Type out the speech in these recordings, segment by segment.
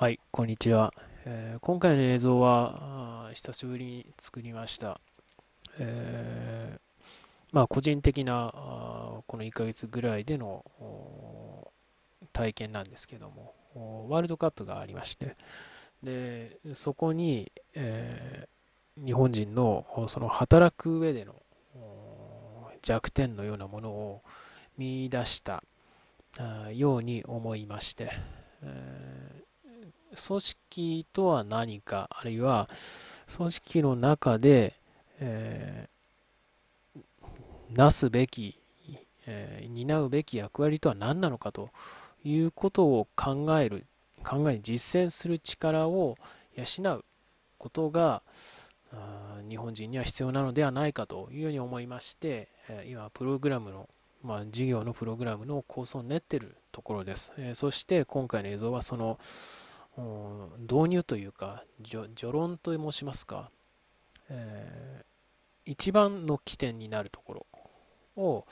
はい、こんにちは。えー、今回の映像は久しぶりに作りました。えー、まあ、個人的なこの1ヶ月ぐらいでの体験なんですけども、ワールドカップがありまして、でそこに、えー、日本人のその働く上での弱点のようなものを見出したように思いまして、えー組織とは何か、あるいは組織の中で、えー、なすべき、えー、担うべき役割とは何なのかということを考える、考え、実践する力を養うことが、日本人には必要なのではないかというように思いまして、今、プログラムの、まあ、授業のプログラムの構想を練っているところです。そして、今回の映像はその、導入というか序論と申しますか、えー、一番の起点になるところを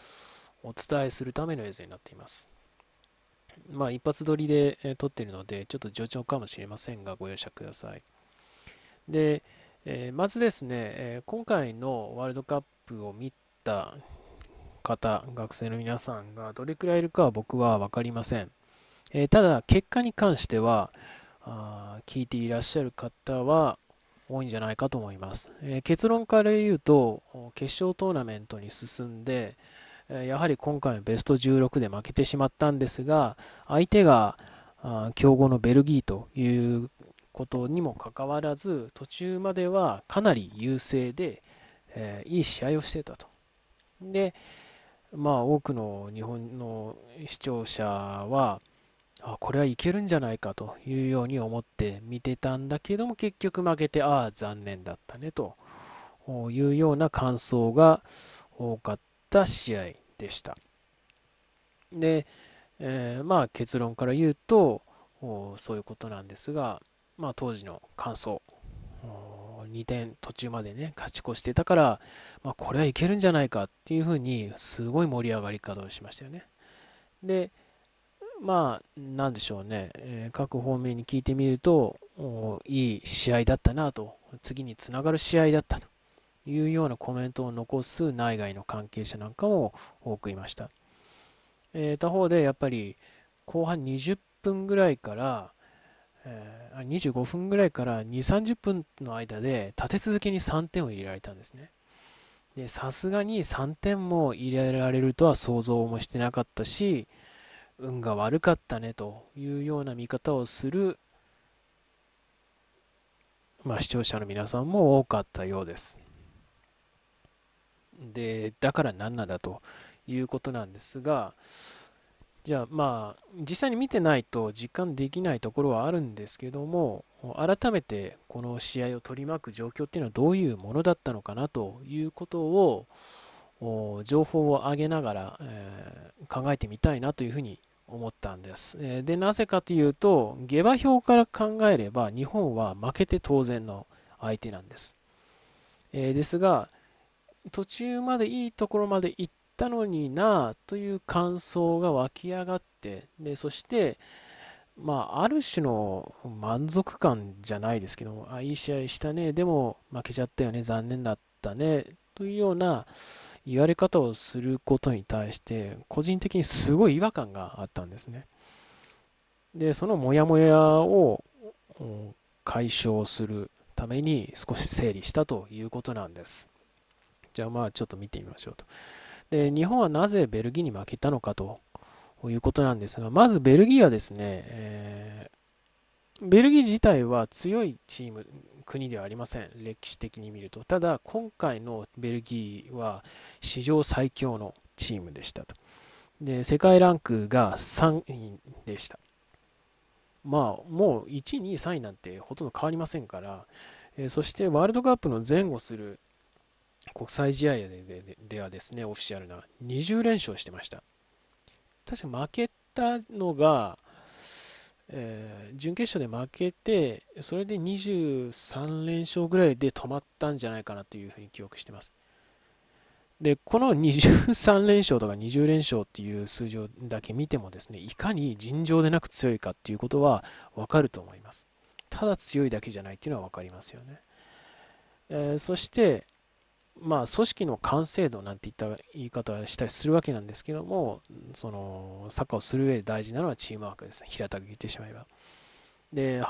お伝えするための映像になっています。まあ、一発撮りで、え撮っているので、ちょっと冗長かもしれませんが、ご容赦ください。で、えー、まずですね、えー、今回のワールドカップを見た方、学生の皆さんがどれくらいいるかは僕は分かりません。えただ、結果に関しては、あ聞いていらっしゃる方は多いんじゃないかと思います、えー、結論から言うと決勝トーナメントに進んでやはり今回のベスト16で負けてしまったんですが相手が強豪のベルギーということにもかかわらず途中まではかなり優勢で、えー、いい試合をしてたと。でまあ多くの日本の視聴者はあ、これはいけるんじゃないかというように思って見てたんだけども、結局負けて、ああ、残念だったねというような感想が多かった試合でした。で、えー、まあ結論から言うと、そういうことなんですが、まあ、当時の感想、2点途中までね、勝ち越してたから、まあ、これはいけるんじゃないかっていうふうに、すごい盛り上がり稼働しましたよね。で、まあ、なんでしょうね、え各方面に聞いてみると、いい試合だったなと、次につながる試合だったというようなコメントを残す内外の関係者なんかも多くいました。えー、他方でやっぱり後半20分ぐらいから、え25分ぐらいから2、30分の間で立て続けに3点を入れられたんですね。さすがに3点も入れられるとは想像もしてなかったし、運が悪かったねというような見方をする、まあ、視聴者の皆さんも多かったようです。でだから何なんだということなんですがじゃあまあ実際に見てないと実感できないところはあるんですけども改めてこの試合を取り巻く状況っていうのはどういうものだったのかなということを情報を上げながら、えー、考えてみたいなというふうに思ったんです。で、なぜかというと、下馬評から考えれば、日本は負けて当然の相手なんです。ですが、途中までいいところまで行ったのになあという感想が湧き上がって、でそして、まあ、ある種の満足感じゃないですけどあ、いい試合したね、でも負けちゃったよね、残念だったね、というような、言われ方をすることに対して個人的にすごい違和感があったんですね。でそのモヤモヤを解消するために少し整理したということなんです。じゃあまあちょっと見てみましょうと。で日本はなぜベルギーに負けたのかということなんですがまずベルギーはですね、えー、ベルギー自体は強いチーム国ではありません、歴史的に見ると。ただ、今回のベルギーは史上最強のチームでしたと。で、世界ランクが3位でした。まあ、もう1位、2位、3位なんてほとんど変わりませんから、えそしてワールドカップの前後する国際試合ではですね、オフィシャルな20連勝してました。確か負けたのが、えー、準決勝で負けて、それで23連勝ぐらいで止まったんじゃないかなというふうに記憶してます。で、この23連勝とか20連勝っていう数字だけ見てもですね、いかに尋常でなく強いかっていうことはわかると思います。ただ強いだけじゃないっていうのは分かりますよね。えー、そして、まあ、組織の完成度なんて言った言い方をしたりするわけなんですけども、その、サッカーをする上で大事なのはチームワークですね。平たく言ってしまえば。で、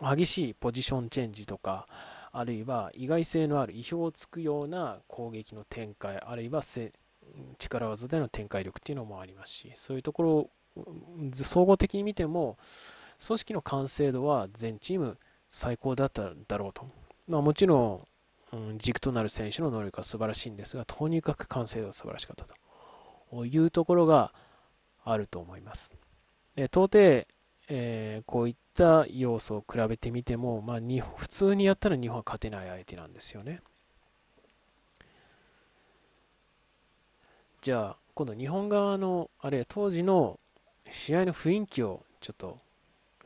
激しいポジションチェンジとか、あるいは意外性のある意表をつくような攻撃の展開、あるいは力技での展開力っていうのもありますし、そういうところを総合的に見ても、組織の完成度は全チーム最高だっただろうと。まあ、もちろんうん、軸となる選手の能力は素晴らしいんですが、とにかく完成度は素晴らしかったというところがあると思います。で到底、えー、こういった要素を比べてみても、まあ、普通にやったら日本は勝てない相手なんですよね。じゃあ、今度日本側の、あるいは当時の試合の雰囲気をちょっと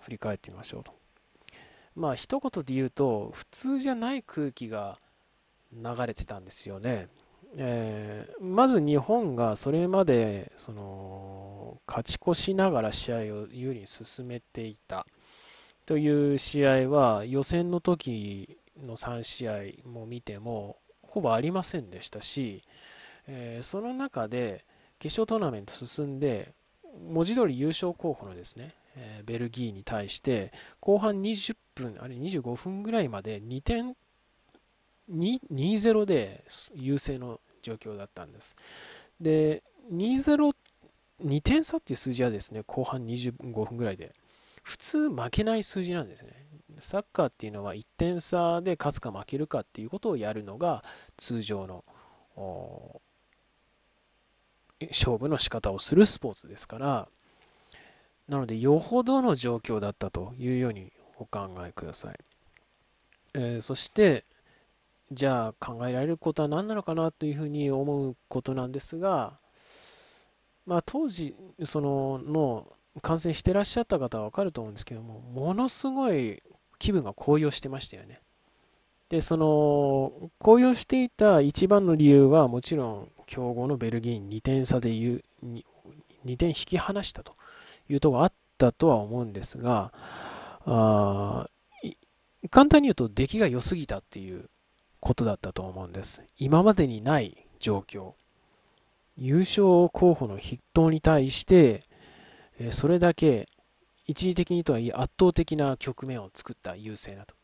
振り返ってみましょうと。まあ一言で言うと普通じゃない空気が流れてたんですよね。えー、まず日本がそれまでその勝ち越しながら試合を有利に進めていたという試合は予選の時の3試合も見てもほぼありませんでしたし、えー、その中で決勝トーナメント進んで文字通り優勝候補のですね、えー、ベルギーに対して後半20分あれ25分ぐらいまで2点2-0で優勢の状況だったんです。で、2-0、2点差っていう数字はですね、後半25分ぐらいで、普通負けない数字なんですね。サッカーっていうのは1点差で勝つか負けるかっていうことをやるのが通常の勝負の仕方をするスポーツですから、なので、よほどの状況だったというようにお考えください。えー、そして、じゃあ考えられることは何なのかなというふうに思うことなんですが、まあ、当時そのの感染してらっしゃった方は分かると思うんですけどもものすごい気分が高揚してましたよねでその高揚していた一番の理由はもちろん強豪のベルギーに2点差でう 2, 2点引き離したというところがあったとは思うんですがあ簡単に言うと出来が良すぎたっていうことだったと思うんです。今までにない状況。優勝候補の筆頭に対して、それだけ一時的にとはいえ圧倒的な局面を作った優勢だと。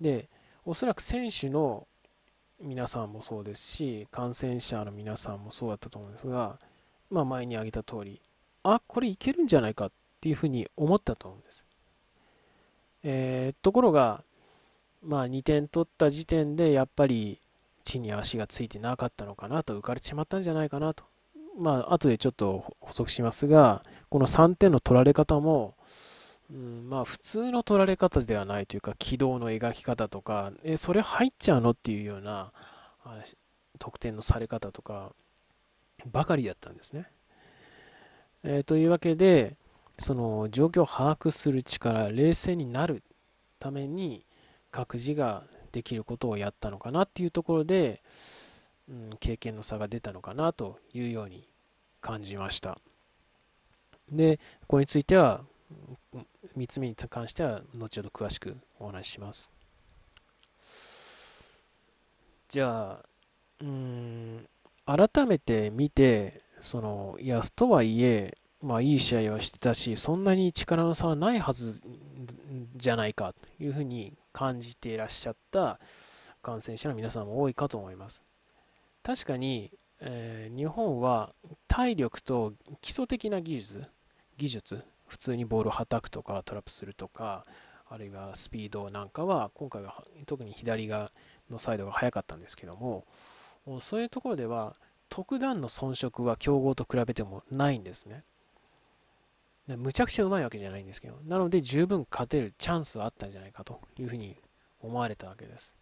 で、おそらく選手の皆さんもそうですし、感染者の皆さんもそうだったと思うんですが、まあ、前に挙げた通り、あ、これいけるんじゃないかっていうふうに思ったと思うんです。えー、ところが、まあ、2点取った時点でやっぱり地に足がついてなかったのかなと浮かれてしまったんじゃないかなと、まあ後でちょっと補足しますがこの3点の取られ方も、うん、まあ普通の取られ方ではないというか軌道の描き方とかえそれ入っちゃうのっていうような得点のされ方とかばかりだったんですね。えー、というわけでその状況を把握する力冷静になるために各自ができることをやったのかなっていうところで、うん、経験の差が出たのかなというように感じました。で、ここについては、3つ目に関しては、後ほど詳しくお話しします。じゃあ、うん、改めて見て、その、いや、とはいえ、まあ、いい試合はしてたし、そんなに力の差はないはずじゃないかというふうに感じていらっしゃった感染者の皆さんも多いかと思います。確かに、えー、日本は体力と基礎的な技術、技術、普通にボールをはたくとかトラップするとか、あるいはスピードなんかは今回は特に左側のサイドが速かったんですけども、そういうところでは特段の遜色は強豪と比べてもないんですね。むちゃくちゃうまいわけじゃないんですけど、なので十分勝てるチャンスはあったんじゃないかというふうに思われたわけです。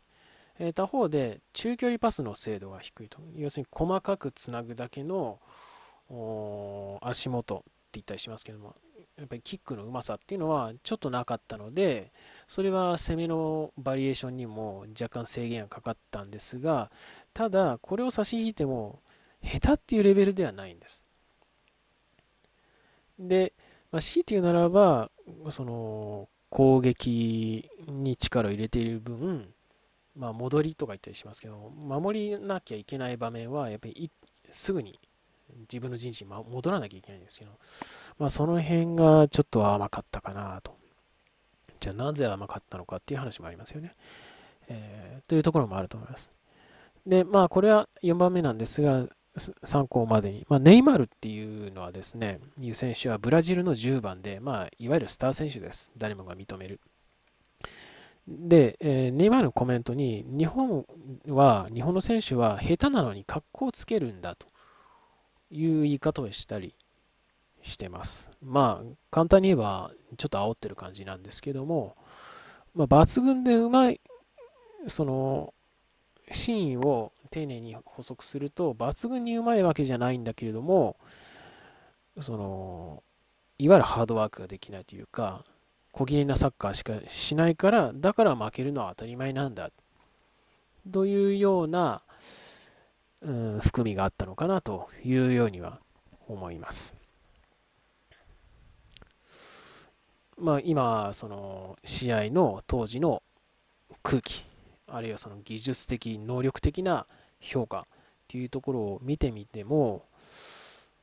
えー、他方で中距離パスの精度が低いと、要するに細かくつなぐだけの足元って言ったりしますけども、やっぱりキックのうまさっていうのはちょっとなかったので、それは攻めのバリエーションにも若干制限がかかったんですが、ただ、これを差し引いても、下手っていうレベルではないんです。で、まあ、強いて言うならば、その、攻撃に力を入れている分、まあ、戻りとか言ったりしますけど、守りなきゃいけない場面は、やっぱりすぐに自分の陣地に戻らなきゃいけないんですけど、まあ、その辺がちょっと甘かったかなと。じゃあなぜ甘かったのかっていう話もありますよね。えー、というところもあると思います。で、まあ、これは4番目なんですが、参考までに、まあ、ネイマールっていうのはですね、いう選手はブラジルの10番で、まあ、いわゆるスター選手です。誰もが認める。で、えー、ネイマールのコメントに、日本は、日本の選手は下手なのに格好をつけるんだという言い方をしたりしてます。まあ、簡単に言えば、ちょっと煽ってる感じなんですけども、まあ、抜群でうまい、その、シーンを丁寧に補足すると、抜群にうまいわけじゃないんだけれども、その、いわゆるハードワークができないというか、小切れなサッカーしかしないから、だから負けるのは当たり前なんだ。というような、うん、含みがあったのかなというようには思います。まあ、今、その試合の当時の空気あるいはその技術的、能力的な評価っていうところを見てみても、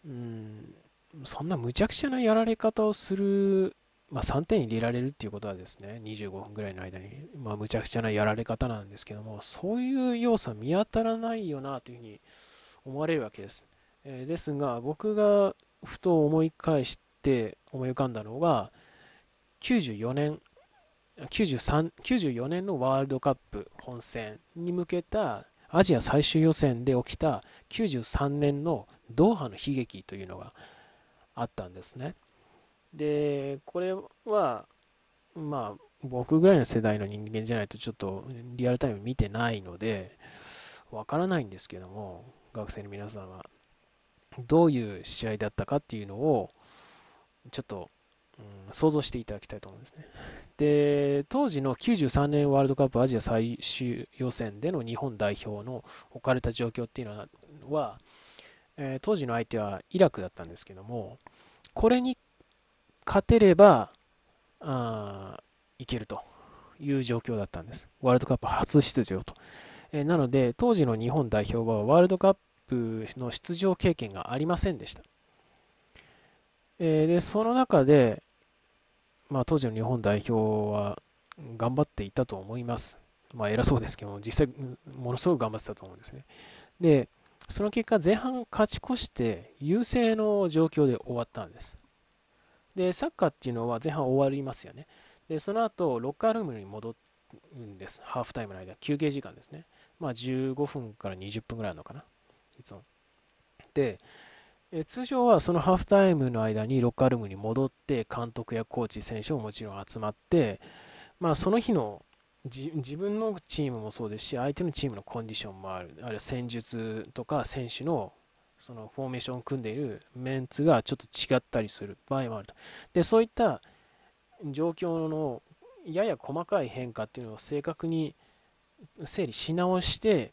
うん、そんな無茶苦茶なやられ方をする、まあ、3点入れられるっていうことはですね、25分ぐらいの間に、まあ、無茶苦茶なやられ方なんですけども、そういう要素は見当たらないよなというふうに思われるわけです。えー、ですが、僕がふと思い返して思い浮かんだのが、94年9 4年のワールドカップ本戦に向けたアジア最終予選で起きた93年のドーハの悲劇というのがあったんですね。で、これは、まあ、僕ぐらいの世代の人間じゃないとちょっとリアルタイム見てないので、わからないんですけども、学生の皆さんは、どういう試合だったかっていうのを、ちょっと、うん、想像していただきたいと思うんですね。で当時の93年ワールドカップアジア最終予選での日本代表の置かれた状況っていうのは、えー、当時の相手はイラクだったんですけどもこれに勝てればあいけるという状況だったんですワールドカップ初出場と、えー、なので当時の日本代表はワールドカップの出場経験がありませんでした、えー、でその中でまあ、当時の日本代表は頑張っていたと思います。まあ、偉そうですけども、実際、ものすごく頑張ってたと思うんですね。で、その結果、前半勝ち越して、優勢の状況で終わったんです。で、サッカーっていうのは前半終わりますよね。で、その後、ロッカールームに戻るんです。ハーフタイムの間、休憩時間ですね。まあ、15分から20分ぐらいあるのかな、いつも。で、え通常はそのハーフタイムの間にロッカールームに戻って監督やコーチ選手ももちろん集まって、まあ、その日の自分のチームもそうですし相手のチームのコンディションもあるあるいは戦術とか選手のそのフォーメーションを組んでいるメンツがちょっと違ったりする場合もあるとでそういった状況のやや細かい変化っていうのを正確に整理し直して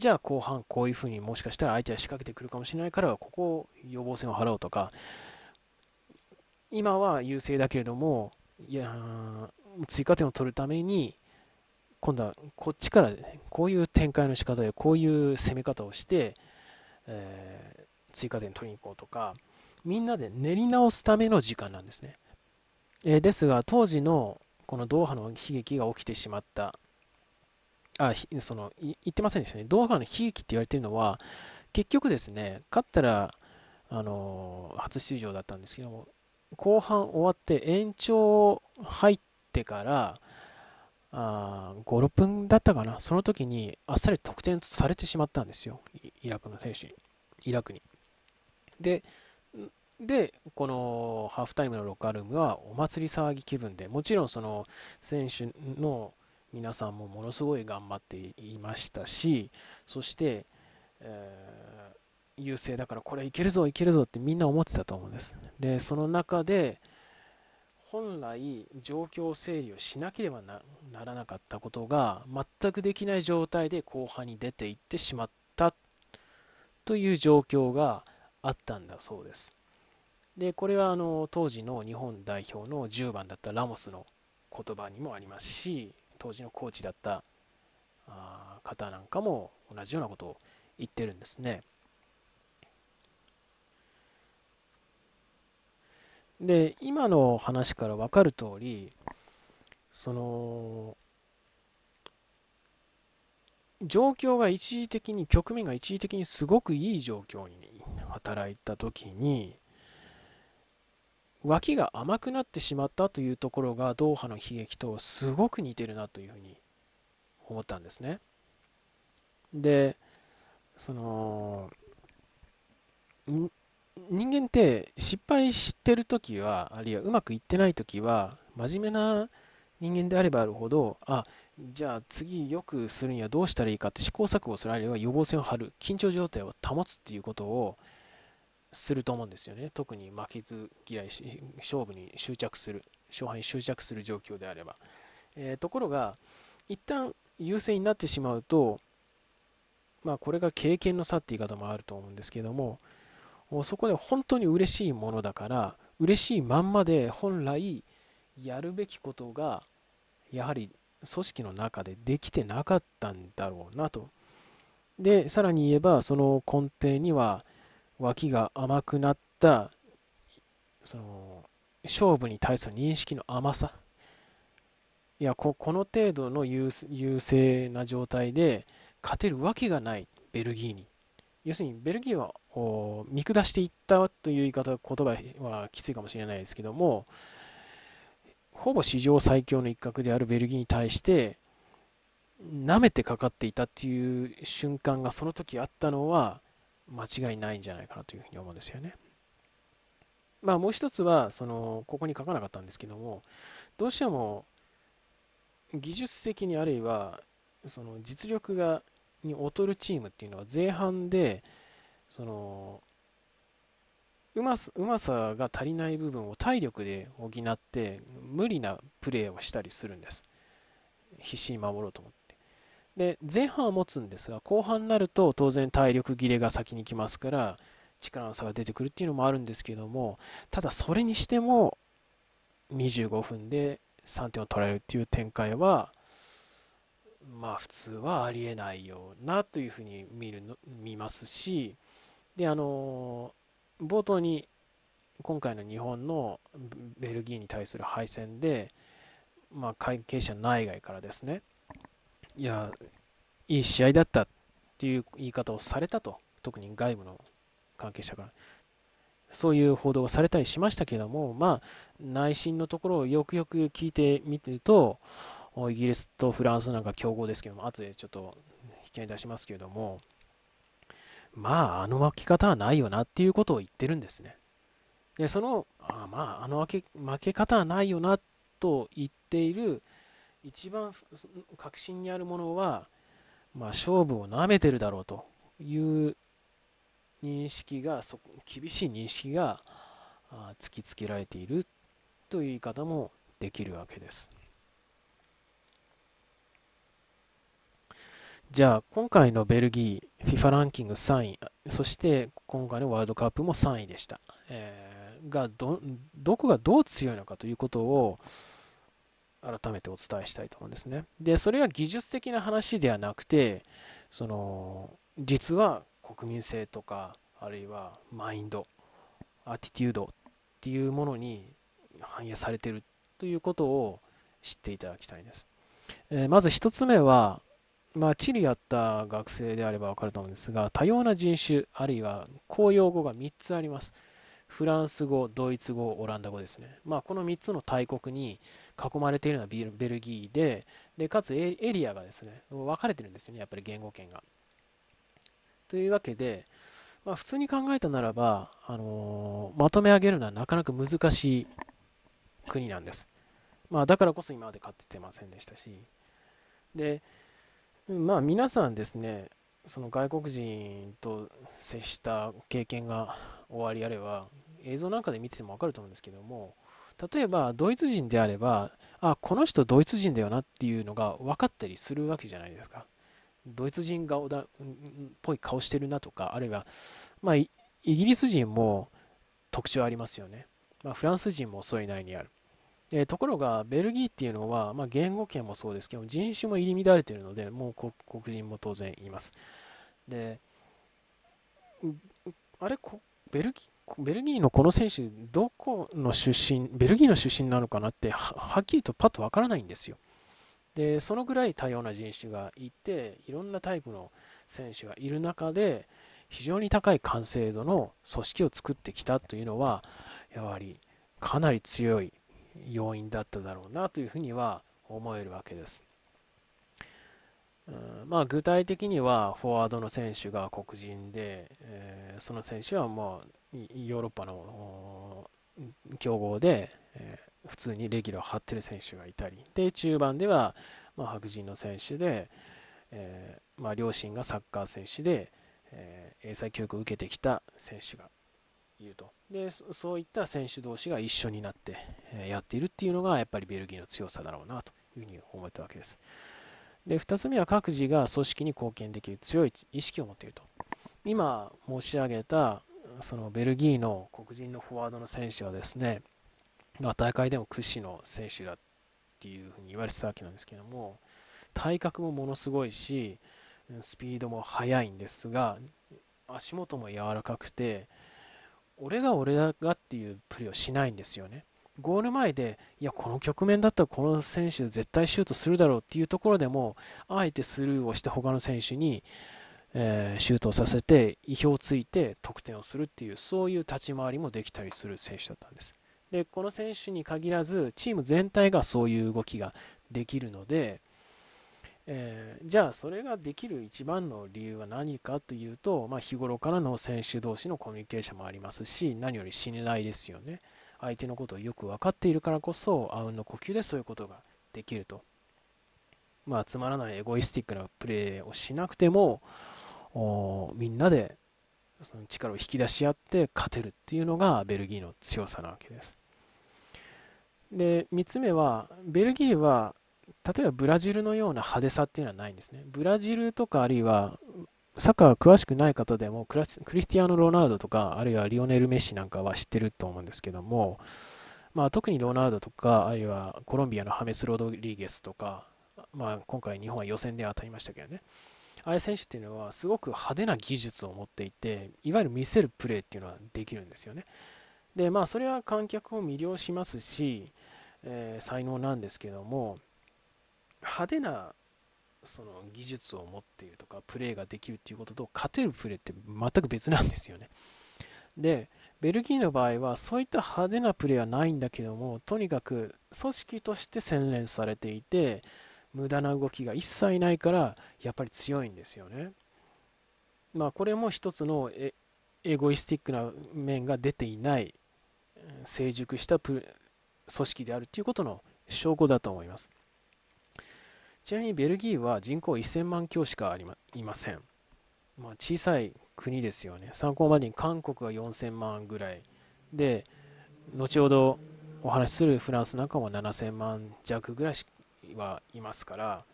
じゃあ後半こういうふうにもしかしたら相手は仕掛けてくるかもしれないからここを予防線を払おうとか今は優勢だけれどもいや追加点を取るために今度はこっちからこういう展開の仕方でこういう攻め方をして、え追加点取りに行こうとかみんなで練り直すための時間なんですね、えですが当時のこのドーハの悲劇が起きてしまったあ、その、言ってませんでしたね。ドーハの悲劇って言われてるのは、結局ですね、勝ったら、あのー、初出場だったんですけども、後半終わって延長入ってから、あ5、6分だったかな、その時にあっさり得点されてしまったんですよ、イラクの選手に。イラクに。で、で、このハーフタイムのロッカールームはお祭り騒ぎ気分で、もちろんその選手の皆さんもものすごい頑張っていましたしそして、えー、優勢だからこれいけるぞいけるぞってみんな思ってたと思うんですでその中で本来状況整理をしなければならなかったことが全くできない状態で後半に出ていってしまったという状況があったんだそうですでこれはあの当時の日本代表の10番だったラモスの言葉にもありますし当時のコーチだった方なんかも同じようなことを言ってるんですね。で今の話から分かる通りその状況が一時的に局面が一時的にすごくいい状況に働いた時に脇が甘くなってしまったというところがドーハの悲劇とすごく似てるなというふうに思ったんですね。でその人間って失敗してる時はあるいはうまくいってない時は真面目な人間であればあるほどあじゃあ次よくするにはどうしたらいいかって試行錯誤するあれは予防線を張る緊張状態を保つっていうことをすると思うんですよね。特に負けず嫌い、勝負に執着する、勝敗に執着する状況であれば。えー、ところが、一旦優勢になってしまうと、まあ、これが経験の差って言い方もあると思うんですけども、そこで本当に嬉しいものだから、嬉しいまんまで本来やるべきことが、やはり組織の中でできてなかったんだろうなと。で、さらに言えば、その根底には、脇が甘くなったその勝負に対する認識の甘さいやこの程度の優勢な状態で勝てるわけがないベルギーに要するにベルギーは見下していったという言い方言葉はきついかもしれないですけどもほぼ史上最強の一角であるベルギーに対して舐めてかかっていたっていう瞬間がその時あったのは間違いないんじゃないかなというふうに思うんですよね。まあもう一つは、その、ここに書かなかったんですけども、どうしても技術的にあるいはその実力がに劣るチームっていうのは前半でそのうまうまさが足りない部分を体力で補って無理なプレーをしたりするんです必死に守ろうと思ってで前半は持つんですが後半になると当然体力切れが先に来ますから力の差が出てくるっていうのもあるんですけどもただそれにしても25分で3点を取られるっていう展開はまあ普通はありえないようなというふうに見るの見ますしであの冒頭に今回の日本のベルギーに対する敗戦で、まあ、関係者内外からですねいや、いい試合だったっていう言い方をされたと、特に外部の関係者から。そういう報道がされたりしましたけども、まあ、内心のところをよくよく聞いてみてると、イギリスとフランスなんか強豪ですけども、とでちょっと引き合い出しますけれども、まあ、あの負け方はないよなっていうことを言ってるんですね。で、その、あまあ、あの負け負け方はないよなと言っている、一番確信にあるものは、まあ、勝負をなめてるだろうという認識がそ厳しい認識が突きつけられているという言い方もできるわけです。じゃあ今回のベルギー FIFA ランキング3位そして今回のワールドカップも3位でした、えー、がどどこがどう強いのかということを改めてお伝えしたいと思うんですね。で、それは技術的な話ではなくて、その、実は国民性とか、あるいはマインド、アティテュードっていうものに反映されてるということを知っていただきたいです。えー、まず1つ目は、まあ、地理やった学生であればわかると思うんですが、多様な人種、あるいは公用語が3つあります。フランス語、ドイツ語、オランダ語ですね。まあ、この3つの大国に囲まれているのはベルギーで、でかつエリアがですね、分かれてるんですよね、やっぱり言語圏が。というわけで、まあ、普通に考えたならば、あのー、まとめ上げるのはなかなか難しい国なんです。まあ、だからこそ今まで勝っててませんでしたし。で、まあ、皆さんですね、その外国人と接した経験が終わりあれば、映像なんかで見てても分かると思うんですけども、例えばドイツ人であればあこの人ドイツ人だよなっていうのが分かったりするわけじゃないですかドイツ人顔だっぽい顔してるなとかあるいは、まあ、イギリス人も特徴ありますよね、まあ、フランス人もそれなりにあるえところが、ベルギーっていうのは、まあ、言語圏もそうですけど、人種も入り乱れているので、もう黒人も当然います。で、あれベルギベルギーのこの選手、どこの出身、ベルギーの出身なのかなっては、はっきりとパッとわからないんですよ。で、そのぐらい多様な人種がいて、いろんなタイプの選手がいる中で、非常に高い完成度の組織を作ってきたというのは、やはりかなり強い要因だっただろうなというふうには思えるわけです。まあ、具体的にはフォワードの選手が黒人で、えー、その選手はもうヨーロッパの強豪で、えー、普通にレギュラーを張ってる選手がいたり、で、中盤では、まあ、白人の選手で、えー、まあ、両親がサッカー選手で、えー、英才教育を受けてきた選手がいると。で、そういった選手同士が一緒になって、えやっているっていうのが、やっぱりベルギーの強さだろうなというふうに思ったわけです。で、2つ目は各自が組織に貢献できる強い意識を持っていると。今申し上げたそのベルギーの黒人のフォワードの選手はですね、まあ、大会でも屈指の選手だっていうふうに言われてたわけなんですけども体格もものすごいしスピードも速いんですが足元も柔らかくて俺が俺がっていうプレーをしないんですよね。ゴール前で、いや、この局面だったらこの選手絶対シュートするだろうっていうところでも、あえてスルーをして他の選手にえー、シュートをさせて意表をついて得点をするっていうそういう立ち回りもできたりする選手だったんですでこの選手に限らずチーム全体がそういう動きができるので、えー、じゃあそれができる一番の理由は何かというと、まあ、日頃からの選手同士のコミュニケーションもありますし何より信頼ですよね相手のことをよく分かっているからこそあうんの呼吸でそういうことができると、まあ、つまらないエゴイスティックなプレーをしなくても、みんなでその力を引き出し合って勝てるっていうのがベルギーの強さなわけです。で3つ目はベルギーは例えばブラジルのような派手さっていうのはないんですね。ブラジルとかあるいはサッカー詳しくない方でもクリスティアーノ・ロナウドとかあるいはリオネル・メッシなんかは知ってると思うんですけども、まあ、特にロナウドとかあるいはコロンビアのハメス・ロドリゲスとか、まあ、今回日本は予選で当たりましたけどねああいう選手っていうのはすごく派手な技術を持っていていわゆる見せるプレーっていうのはできるんですよねでまあそれは観客を魅了しますし、えー、才能なんですけども派手なその技術を持っているとかプレーができるっていうことと勝てるプレーって全く別なんですよねでベルギーの場合はそういった派手なプレーはないんだけどもとにかく組織として洗練されていて無駄な動きが一切ないからやっぱり強いんですよね。まあこれも一つのエゴイスティックな面が出ていない成熟した組織であるということの証拠だと思います。ちなみにベルギーは人口1000万強しかありまいません。まあ、小さい国ですよね。参考までに韓国が4000万ぐらいで、後ほどお話しするフランスなんかも7000万弱ぐらいしはいますから、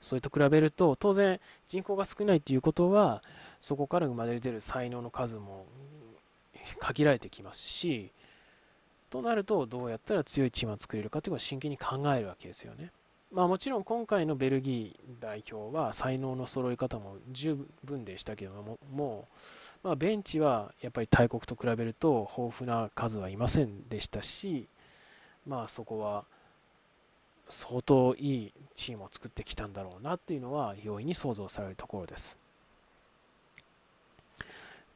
それと比べると、当然人口が少ないということは、そこから生まれてる才能の数も限られてきますし、となると、どうやったら強いチームを作れるかというのを真剣に考えるわけですよね。まあ、もちろん今回のベルギー代表は才能の揃い方も十分でしたけども、もうまあ、ベンチはやっぱり大国と比べると豊富な数はいませんでしたし、まあ、そこは相当いいチームを作ってきたんだろうなっていうのは容易に想像されるところです。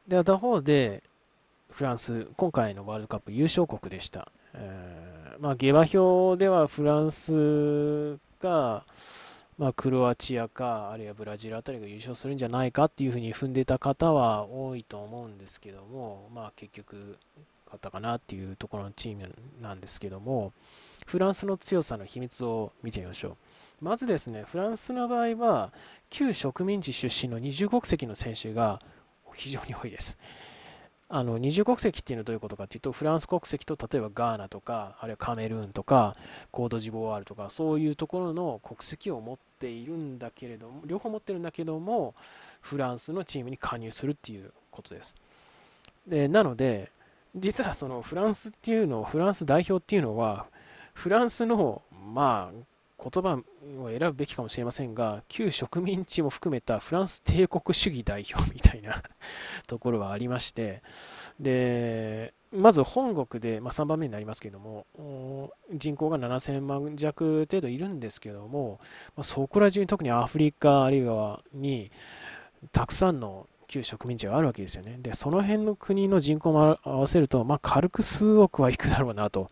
で、他方で、フランス、今回のワールドカップ優勝国でした。えー、まあ、下馬評ではフランスが、まあ、クロアチアか、あるいはブラジルあたりが優勝するんじゃないかっていうふうに踏んでた方は多いと思うんですけども、まあ、結局、勝ったかなっていうところのチームなんですけども、フランスの強さの秘密を見てみましょう。まずですね、フランスの場合は、旧植民地出身の二重国籍の選手が非常に多いです。あの二重国籍っていうのはどういうことかっていうとフランス国籍と例えばガーナとかあるいはカメルーンとかコードジボワールとかそういうところの国籍を持っているんだけれども両方持ってるんだけどもフランスのチームに加入するっていうことですでなので実はそのフランスっていうのフランス代表っていうのはフランスの、まあ、言葉を選ぶべきかもしれませんが、旧植民地も含めたフランス帝国主義代表みたいな ところはありまして、で、まず本国で、まあ、3番目になりますけれども、人口が7000万弱程度いるんですけども、まあ、そこら中に特にアフリカあるいはにたくさんの旧植民地があるわけですよね。で、その辺の国の人口も合わせると、まあ、軽く数億はいくだろうなと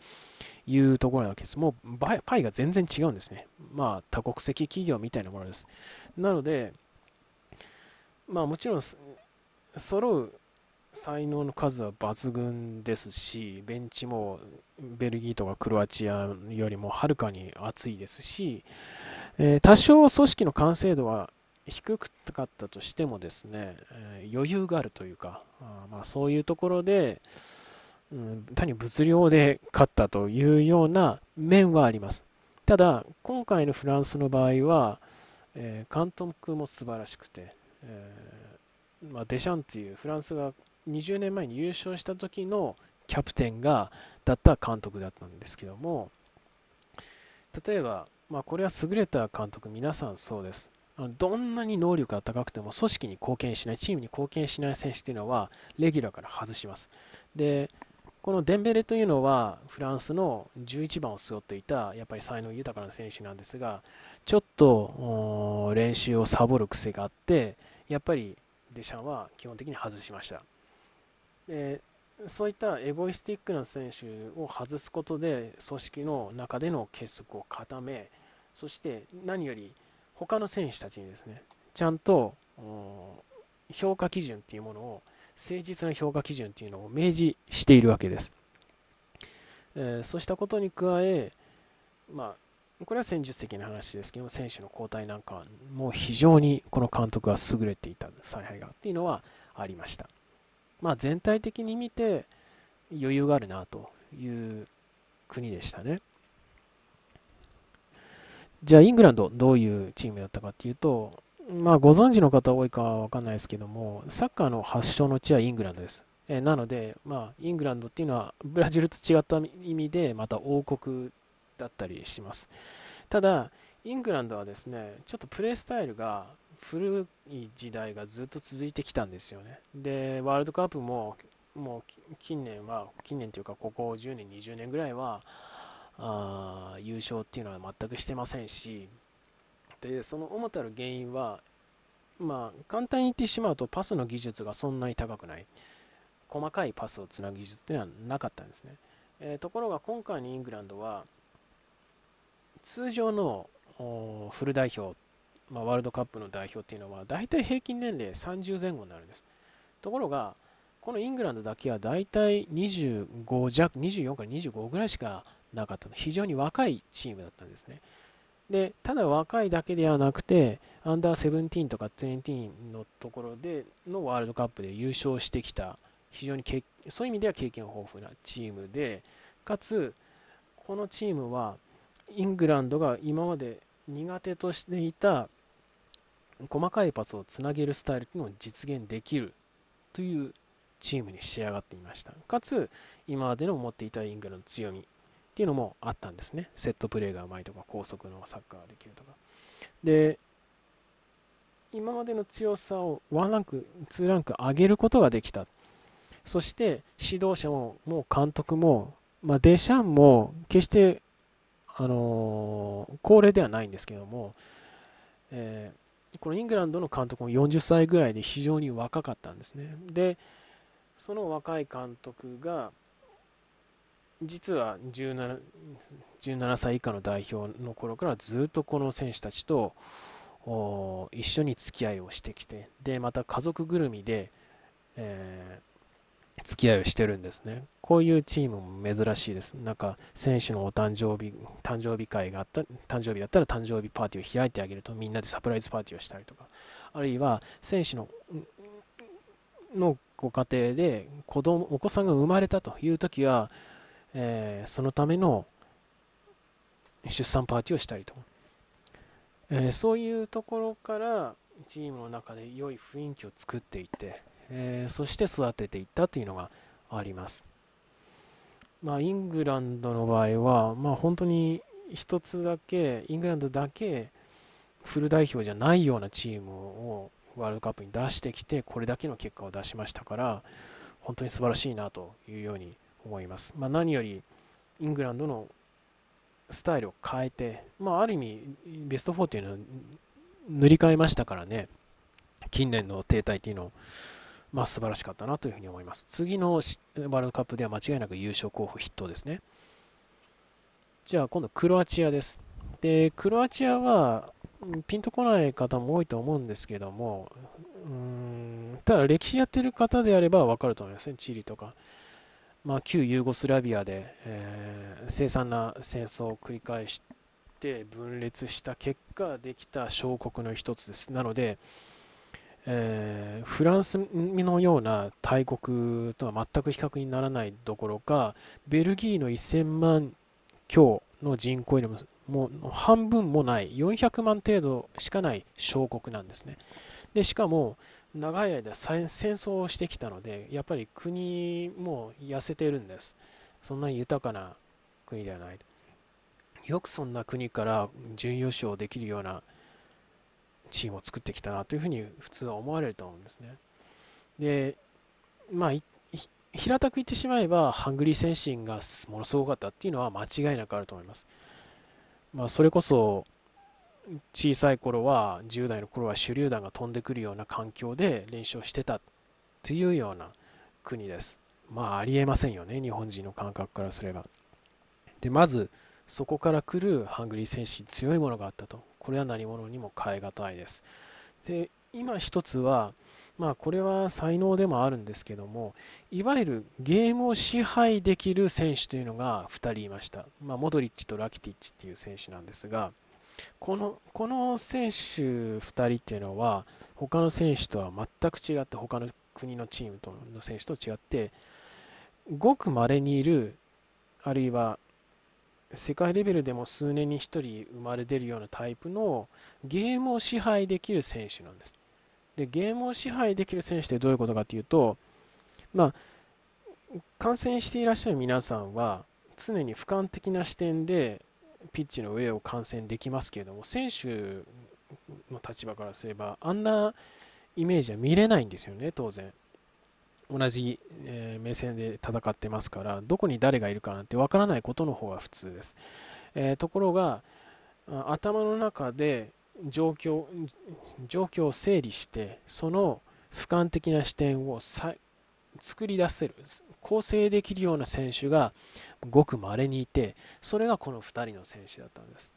いうところなわけです。もうパイが全然違うんですね。まあ、多国籍企業みたいなものです。なので、まあもちろん、揃う才能の数は抜群ですし、ベンチもベルギーとかクロアチアよりもはるかに厚いですし、えー、多少組織の完成度は低かったとしてもですね、えー、余裕があるというか、あまあ、そういうところで、うん、単に物量で勝ったというような面はあります。ただ、今回のフランスの場合は、えー、監督も素晴らしくて、えー、まあ、デシャンというフランスが20年前に優勝した時のキャプテンがだった監督だったんですけども例えば、まあ、これは優れた監督皆さんそうですあのどんなに能力が高くても組織に貢献しないチームに貢献しない選手というのはレギュラーから外しますでこのデンベレというのはフランスの11番を背負っていたやっぱり才能豊かな選手なんですがちょっと練習をサボる癖があってやっぱりデシャンは基本的に外しました、でそういったエゴイスティックな選手を外すことで組織の中での結束を固めそして何より他の選手たちにですねちゃんと評価基準っていうものを誠実な評価基準というのを明示しているわけです。えー、そうしたことに加え、まあ、これは戦術的な話ですけど選手の交代なんかも非常にこの監督が優れていた采配がっていうのはありました。まあ、全体的に見て余裕があるなという国でしたね。じゃあイングランドどういうチームだったかというとまあ、ご存知の方多いかは分かんないですけども、サッカーの発祥の地はイングランドです。えなので、まあ、イングランドっていうのはブラジルと違った意味で、また王国だったりします。ただ、イングランドはですね、ちょっとプレースタイルが古い時代がずっと続いてきたんですよね。で、ワールドカップも、もう近年は、近年というか、ここ10年、20年ぐらいは、あ優勝っていうのは全くしてませんし、でその主たる原因はまあ簡単に言ってしまうとパスの技術がそんなに高くない細かいパスをつなぐ技術ていうのはなかったんですね、えー、ところが今回のイングランドは通常のフル代表、まあ、ワールドカップの代表っていうのは大体平均年齢30前後になるんですところがこのイングランドだけは大体25弱24から25ぐらいしかなかった非常に若いチームだったんですね、でただ若いだけではなくてアンダーセブンティーンとかツエンティーンのところでのワールドカップで優勝してきた非常にけそういう意味では経験豊富なチームでかつこのチームはイングランドが今まで苦手としていた細かいパスをつなげるスタイルというのを実現できるというチームに仕上がっていましたかつ今までの持っていたイングランドの強みっていうのもあったんですね。セットプレーがうまいとか、高速のサッカーができるとか。で、今までの強さを1ランク、2ランク上げることができた。そして指導者も、もう監督も、まあ、デシャンも決して、あのー、高齢ではないんですけども、えー、このイングランドの監督も40歳ぐらいで非常に若かったんですね。で、その若い監督が、実は 17, 17歳以下の代表の頃からずっとこの選手たちと一緒に付き合いをしてきてでまた家族ぐるみで、えー、付き合いをしてるんですねこういうチームも珍しいですなんか選手のお誕生日誕生日会があった誕生日だったら誕生日パーティーを開いてあげるとみんなでサプライズパーティーをしたりとかあるいは選手ののご家庭で子供お子さんが生まれたという時はえー、そのための出産パーティーをしたりと、えー、そういうところからチームの中で良い雰囲気を作っていって、えー、そして育てていったというのがあります、まあ、イングランドの場合は、まあ、本当に1つだけイングランドだけフル代表じゃないようなチームをワールドカップに出してきてこれだけの結果を出しましたから本当に素晴らしいなというように思います。まあ、何よりイングランドのスタイルを変えて、まあ、ある意味ベスト4というのは塗り替えましたからね近年の停滞というのを、まあ、素晴らしかったなというふうに思います次のワールドカップでは間違いなく優勝候補筆頭ですねじゃあ今度クロアチアですでクロアチアはピンとこない方も多いと思うんですけどもうんただ歴史やってる方であれば分かると思いますねチリとかまあ、旧ユーゴスラビアで、えー、凄惨な戦争を繰り返して分裂した結果できた小国の一つですなので、えー、フランスのような大国とは全く比較にならないどころかベルギーの1000万強の人口よりももう半分もない400万程度しかない小国なんですねでしかも長い間戦争をしてきたのでやっぱり国も痩せてるんですそんなに豊かな国ではないよくそんな国から準優勝できるようなチームを作ってきたなというふうに普通は思われると思うんですねでまあ平たく言ってしまえばハングリー精神がものすごかったっていうのは間違いなくあると思います、まあ、それこそ小さい頃は10代の頃は手榴弾が飛んでくるような環境で練習をしてたというような国ですまあありえませんよね日本人の感覚からすればでまずそこから来るハングリー精神強いものがあったとこれは何者にも代え難いですで今一つはまあこれは才能でもあるんですけどもいわゆるゲームを支配できる選手というのが2人いました、まあ、モドリッチとラキティッチっていう選手なんですがこのこの選手2人っていうのは他の選手とは全く違って他の国のチームとの選手と違ってごくまれにいるあるいは世界レベルでも数年に1人生まれ出るようなタイプのゲームを支配できる選手なんです。でゲームを支配できる選手ってどういうことかというと、まあ、観していらっしゃる皆さんは常に俯瞰的な視点でピッチの上を観戦できますけれども、選手の立場からすれば、あんなイメージは見れないんですよね、当然。同じ、え目線で戦ってますから、どこに誰がいるかなんてわからないことの方が普通です。えー、ところが、頭の中で状況状況を整理して、その俯瞰的な視点を作り出せる構成できるような選手がごく稀にいてそれがこの2人の選手だったんです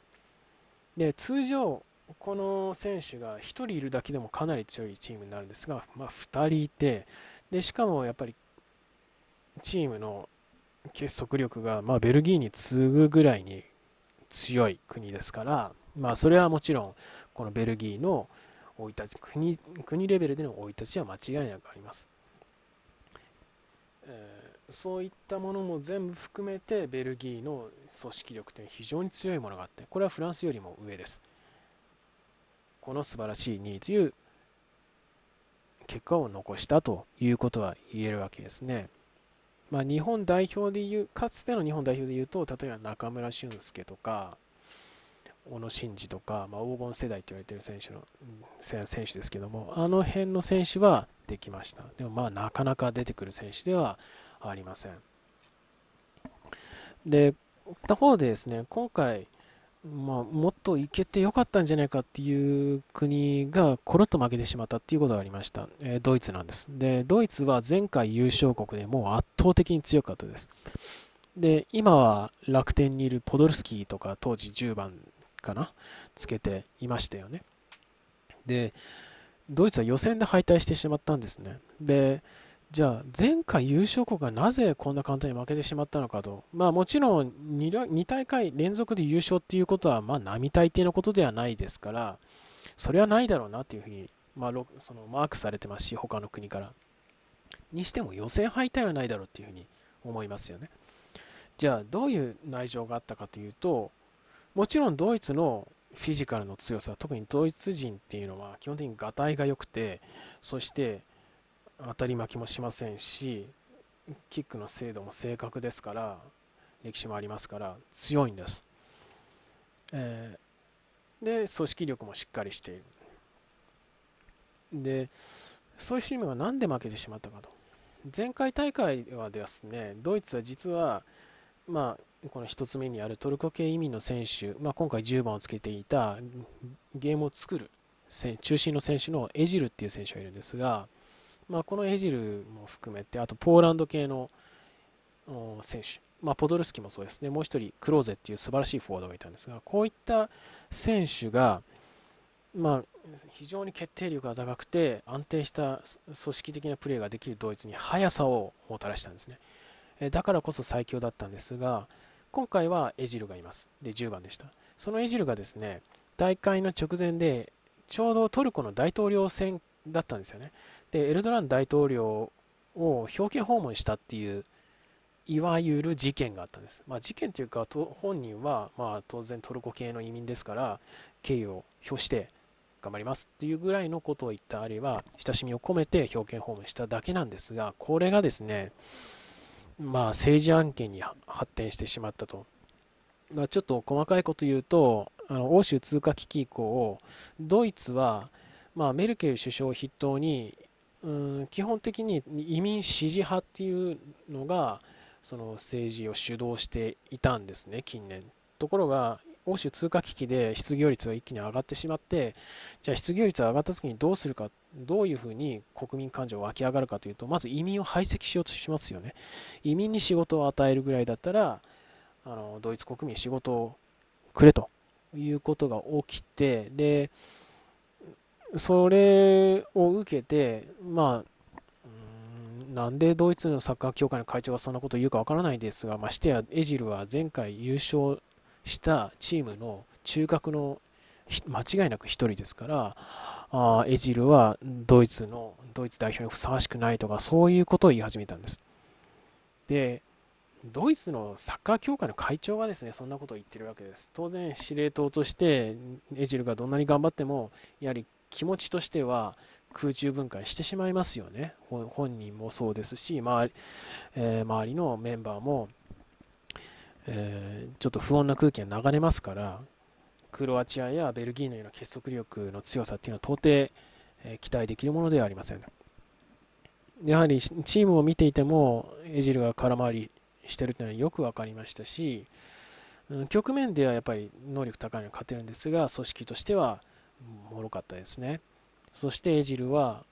で通常この選手が1人いるだけでもかなり強いチームになるんですが、まあ、2人いてでしかもやっぱりチームの結束力が、まあ、ベルギーに次ぐぐらいに強い国ですから、まあ、それはもちろんこのベルギーの生い立ち国国レベルでの生い立ちは間違いなくあります。えー、そういったものも全部含めてベルギーの組織力という非常に強いものがあってこれはフランスよりも上ですこの素晴らしい2位という結果を残したということは言えるわけですね、まあ、日本代表でいうかつての日本代表でいうと例えば中村俊輔とか小野伸二とか、まあ、黄金世代と言われている選手の選手ですけどもあの辺の選手はってきましたでもまあなかなか出てくる選手ではありませんで他方でですね今回、まあ、もっといけてよかったんじゃないかっていう国がコロッと負けてしまったっていうことがありました、えー、ドイツなんですでドイツは前回優勝国でもう圧倒的に強かったですで今は楽天にいるポドルスキーとか当時10番かなつけていましたよねでドイツは予選で敗退してしまったんですね。でじゃあ前回優勝国がなぜこんな簡単に負けてしまったのかと、まあ、もちろん 2, 2大会連続で優勝っていうことは、まあ、並大抵のことではないですから、それはないだろうなというふうに、まあ、そのマークされてますし、他の国から。にしても予選敗退はないだろうというふうに思いますよね。じゃあどういう内情があったかというと、もちろんドイツのフィジカルの強さ特にドイツ人っていうのは基本的にがたいが良くてそして当たり負けもしませんしキックの精度も正確ですから歴史もありますから強いんです、えー、で組織力もしっかりしているでそういうチームが何で負けてしまったかと前回大会はですねドイツは実はまあこの1つ目にあるトルコ系移民の選手、まあ、今回10番をつけていたゲームを作る中心の選手のエジルっていう選手がいるんですが、まあ、このエジルも含めてあとポーランド系の選手、まあ、ポドルスキもそうですねもう1人クローゼっていう素晴らしいフォワードがいたんですがこういった選手が、まあ、非常に決定力が高くて安定した組織的なプレーができるドイツに速さをもたらしたんですね。だからこそ最強だったんですが、今回はエジルがいます。で、10番でした。そのエジルがですね、大会の直前で、ちょうどトルコの大統領選だったんですよね。で、エルドラン大統領を表敬訪問したっていう、いわゆる事件があったんです。まあ、事件というか、本人は、まあ、当然トルコ系の移民ですから、敬意を表して頑張りますっていうぐらいのことを言った、あるいは親しみを込めて表敬訪問しただけなんですが、これがですね、まあ、政治案件に発展してしまったと。まあ、ちょっと細かいこと言うと、あの欧州通貨危機以降、ドイツは、まあ、メルケル首相を筆頭に、うん基本的に移民支持派っていうのがその政治を主導していたんですね、近年。ところが、欧州通貨危機で失業率が一気に上がってしまって、じゃあ失業率が上がった時にどうするかっどういうふうに国民感情が湧き上がるかというとまず移民を排斥しようとしますよね移民に仕事を与えるぐらいだったらあのドイツ国民仕事をくれということが起きてでそれを受けてまあなんでドイツのサッカー協会の会長がそんなことを言うかわからないですがましてやエジルは前回優勝したチームの中核の間違いなく1人ですからあエジルはドイツのドイツ代表にふさわしくないとかそういうことを言い始めたんですでドイツのサッカー協会の会長がですねそんなことを言ってるわけです当然司令塔としてエジルがどんなに頑張ってもやはり気持ちとしては空中分解してしまいますよね本人もそうですし周り,、えー、周りのメンバーも、えー、ちょっと不穏な空気が流れますからクロアチアやベルギーのような結束力の強さっていうのは到底、え期待できるものではありませんやはりチームを見ていてもエジルが空回りしてるというのはよく分かりましたし局面ではやっぱり能力高いのは勝てるんですが組織としてはもろかったですねそしてエジルは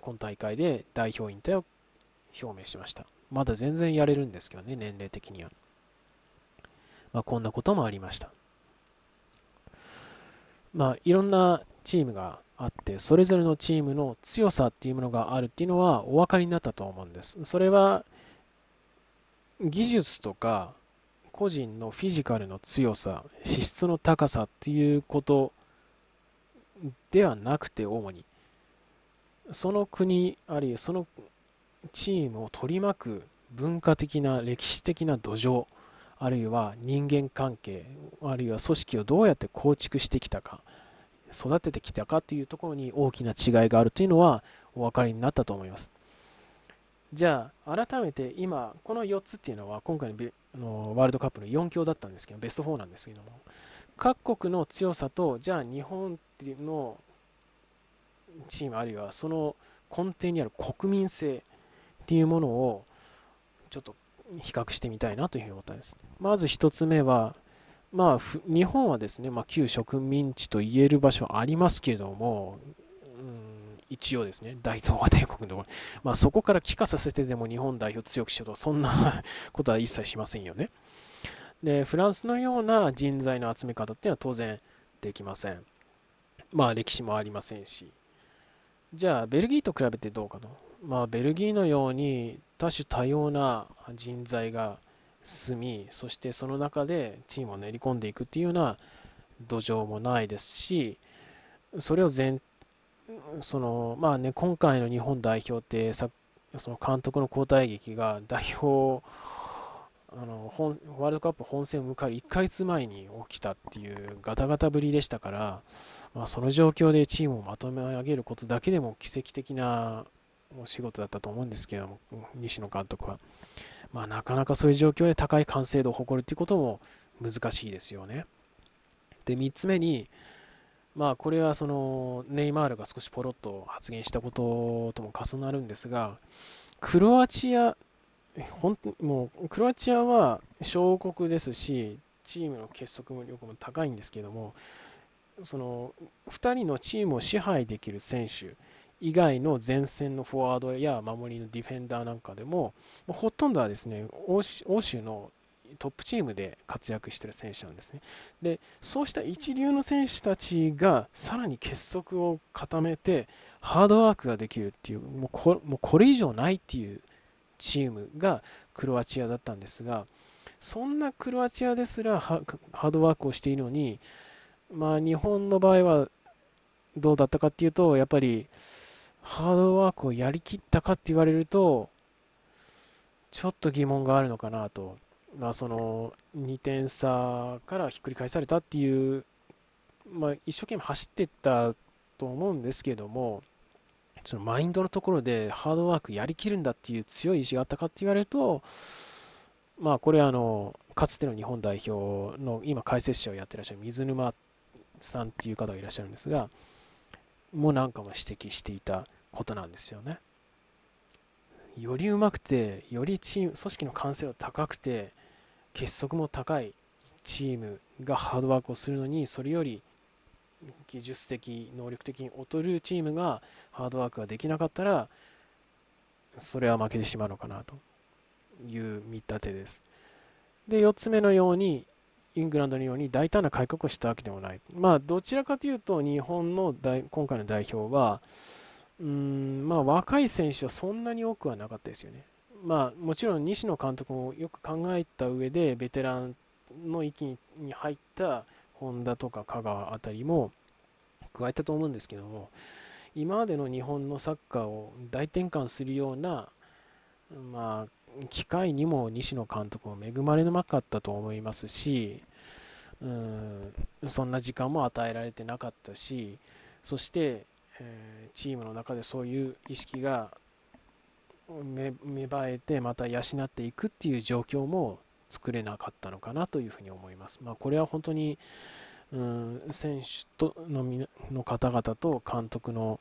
今大会で代表引退を表明しましたまだ全然やれるんですけどね年齢的には、まあ、こんなこともありましたまあ、いろんなチームがあって、それぞれのチームの強さっていうものがあるっていうのはお分かりになったと思うんです。それは技術とか個人のフィジカルの強さ、資質の高さっていうことではなくて主に、その国あるいはそのチームを取り巻く文化的な歴史的な土壌あるいは人間関係あるいは組織をどうやって構築してきたか育ててきたかというところに大きな違いがあるというのはお分かりになったと思いますじゃあ改めて今この4つっていうのは今回のワールドカップの4強だったんですけどベスト4なんですけども各国の強さとじゃあ日本っていうのチームあるいはその根底にある国民性っていうものをちょっと比較してみたいなというふうに思ったんです。まず1つ目は、まあ、日本はですね、まあ、旧植民地と言える場所はありますけれども、うん、一応ですね、大東亜帝国のところ、まあ、そこから帰化させてでも日本代表強くしようとそんなことは一切しませんよね。で、フランスのような人材の集め方っていうのは当然できません。まあ、歴史もありませんし。じゃあ、ベルギーと比べてどうかと。まあ、ベルギーのように多種多様な人材が住みそしてその中でチームを練り込んでいくっていうような土壌もないですしそれを全そのまあね今回の日本代表ってその監督の交代劇が代表あの本ワールドカップ本戦を迎える1ヶ月前に起きたっていうガタガタぶりでしたから、まあ、その状況でチームをまとめ上げることだけでも奇跡的なお仕事だったと思うんですけども、西野監督は。まあ、なかなかそういう状況で高い完成度を誇るということも難しいですよね。で、3つ目に、まあ、これはそのネイマールが少しポロッと発言したこととも重なるんですが、クロアチア、本当もうクロアチアは小国ですし、チームの結束力も高いんですけども、その2人のチームを支配できる選手、以外の前線のフォワードや守りのディフェンダーなんかでも、まあ、ほとんどはですね欧州のトップチームで活躍している選手なんですねでそうした一流の選手たちがさらに結束を固めてハードワークができるっていうもうこもうこれ以上ないっていうチームがクロアチアだったんですがそんなクロアチアですらハードワークをしているのに、まあ、日本の場合はどうだったかっていうとやっぱり。ハードワークをやりきったかって言われると、ちょっと疑問があるのかなと。まあ、その2点差からひっくり返されたっていう、まあ、一生懸命走ってったと思うんですけども、そのマインドのところでハードワークやりきるんだっていう強い意志があったかって言われると、まあ、これはあのかつての日本代表の今、解説者をやってらっしゃる水沼さんっていう方がいらっしゃるんですが、もなんかも指摘していたことなんですよね。よりうまくて、よりチーム、組織の完成度高くて、結束も高いチームがハードワークをするのに、それより技術的、能力的に劣るチームがハードワークができなかったら、それは負けてしまうのかなという見立てです。で、4つ目のように、イングランドのように大胆な改革をしたわけでもない。まあ、どちらかというと、日本の今回の代表は、うんまあ、若い選手はそんなに多くはなかったですよね。まあ、もちろん西野監督もよく考えた上でベテランの域に入った本田とか香川あたりも加えたと思うんですけども今までの日本のサッカーを大転換するような、まあ、機会にも西野監督も恵まれなかったと思いますしうんそんな時間も与えられてなかったしそしてえー、チームの中でそういう意識が芽生えてまた養っていくっていう状況も作れなかったのかなというふうに思います。まあ、これは本当にうん選手とのの方々と監督の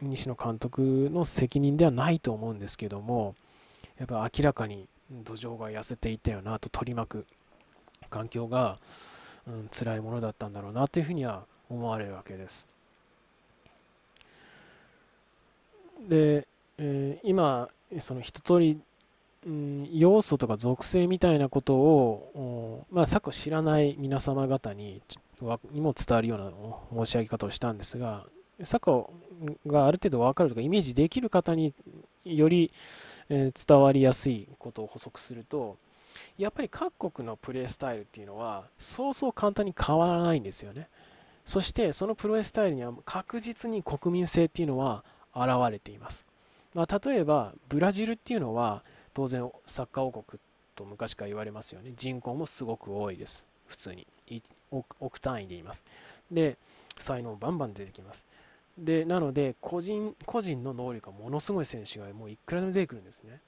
西野監督の責任ではないと思うんですけどもやっぱ明らかに土壌が痩せていたよなと取り巻く環境が、うん、辛いものだったんだろうなというふうには思われるわけです。で、えー、今その一通り、うん、要素とか属性みたいなことを、まあ、さく知らない皆様方ににも伝わるような申し上げ方をしたんですが作がある程度分かるとかイメージできる方により、えー、伝わりやすいことを補足するとやっぱり各国のプレースタイルっていうのはそうそう簡単に変わらないんですよねそしてそのプレースタイルには確実に国民性っていうのは現れています、まあ、例えばブラジルっていうのは当然サッカー王国と昔から言われますよね人口もすごく多いです普通に億単位で言いますで才能バンバン出てきますでなので個人個人の能力がものすごい選手がもういくらでも出てくるんですね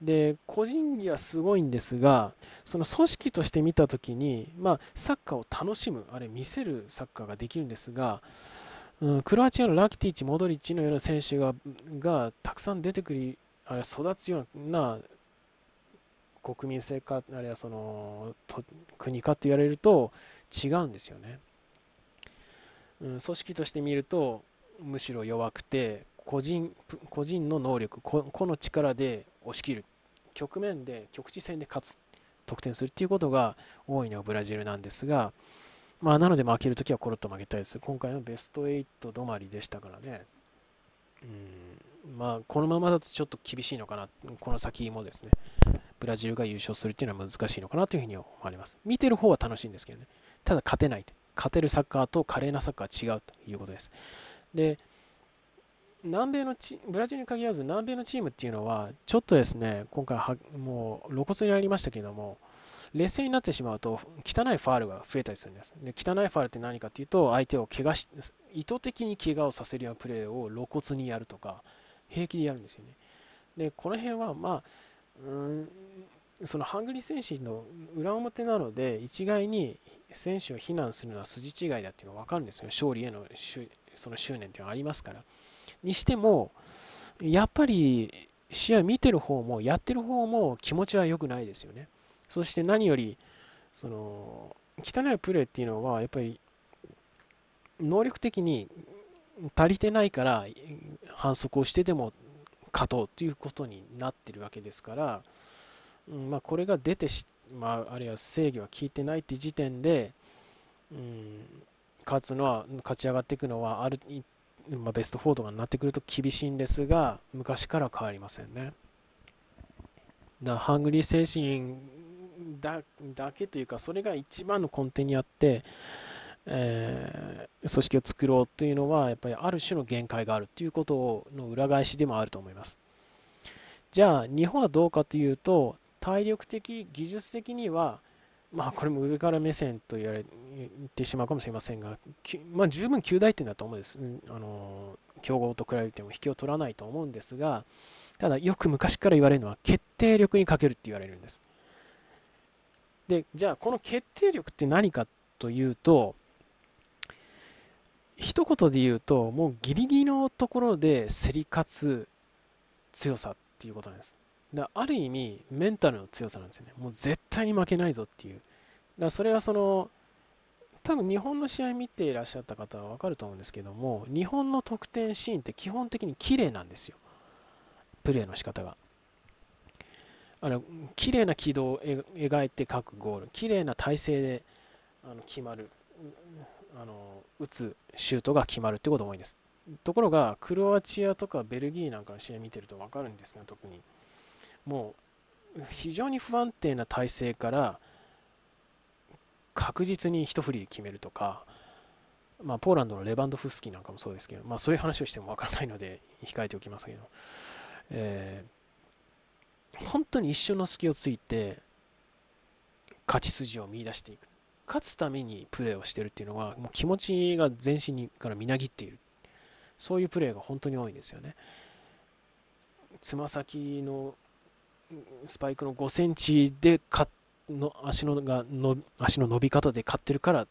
で個人技はすごいんですがその組織として見た時に、まあ、サッカーを楽しむあれ見せるサッカーができるんですがうん、クロアチアのラキティッチ、モドリッチのような選手ががたくさん出てくる、あれ育つような国民性か、あるいはその国かと言われると違うんですよね。うん、組織として見ると、むしろ弱くて、個人個人の能力個、の力で押し切る、局面で、局地戦で勝つ、得点するということが多いのブラジルなんですが、まあ、なので、負けるときはコロッと曲げたいです。今回のベスト8止まりでしたからね。うん、まあ、このままだとちょっと厳しいのかな。この先もですね、ブラジルが優勝するっていうのは難しいのかなというふうに思われます。見てる方は楽しいんですけどね。ただ、勝てない。勝てるサッカーと華麗なサッカーは違うということです。で、南米のチブラジルに限らず南米のチームっていうのは、ちょっとですね、今回は、もう露骨になりましたけども、劣勢になってしまうと汚いファールが増えたりするんですで汚いファールって何かっていうと相手を怪我し意図的に怪我をさせるようなプレーを露骨にやるとか平気でやるんですよねでこの辺はまあうんそのハングリー選手の裏表なので一概に選手を非難するのは筋違いだっていうのは分かるんですよ勝利へのその執念っていうのはありますからにしてもやっぱり試合見てる方もやってる方も気持ちは良くないですよね。そして何より、その、汚いプレーっていうのは、やっぱり、能力的に足りてないから、反則をしてでも勝とうということになってるわけですから、うんまあ、これが出てしまあ、あるいは制御が効いてないって時点で、うん、勝つのは、勝ち上がっていくのは、ある、まあ、ベスト4とかになってくると厳しいんですが、昔から変わりませんね。ハングリー精神だけというかそれが一番の根底にあって、えー、組織を作ろうというのはやっぱりある種の限界があるということの裏返しでもあると思いますじゃあ日本はどうかというと体力的技術的にはまあこれも上から目線と言われてしまうかもしれませんが、まあ、十分9大点だと思うんです、あの強豪と比べても引きを取らないと思うんですがただよく昔から言われるのは決定力に欠けるって言われるんですでじゃあこの決定力って何かというと一言で言うともうギリギリのところで競り勝つ強さっていうことなんですである意味メンタルの強さなんですよねもう絶対に負けないぞっていうだそれはその多分日本の試合見ていらっしゃった方は分かると思うんですけども日本の得点シーンって基本的に綺麗なんですよプレーの仕方があの綺麗な軌道を描いて各ゴール綺麗な体勢であの決まるあの打つシュートが決まるってことが多いですところがクロアチアとかベルギーなんかの試合見てると分かるんですが特にもう非常に不安定な体勢から確実に一振り決めるとか、まあ、ポーランドのレバンドフスキなんかもそうですけど、まあ、そういう話をしても分からないので控えておきますけど、えー本当に一瞬の隙をついて、勝ち筋を見出していく。勝つためにプレーをしてるっていうのは、もう気持ちが全身にからみなぎっている。そういうプレーが本当に多いんですよね。つま先のスパイクの5センチでかの足のがの足の伸び方で勝ってるから、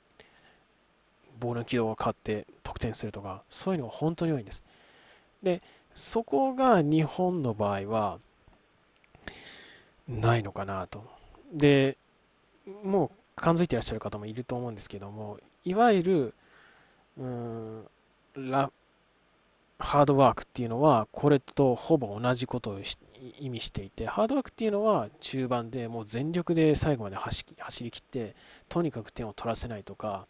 ボールの軌道が変わって得点するとか、そういうのが本当に多いんです。で、そこが日本の場合は、ないのかなと。で、もう感づいてらっしゃる方もいると思うんですけども、いわゆる、うん、ラハードワークっていうのは、これとほぼ同じことを意味していて、ハードワークっていうのは中盤でもう全力で最後まで走りきって、とにかく点を取らせないとか、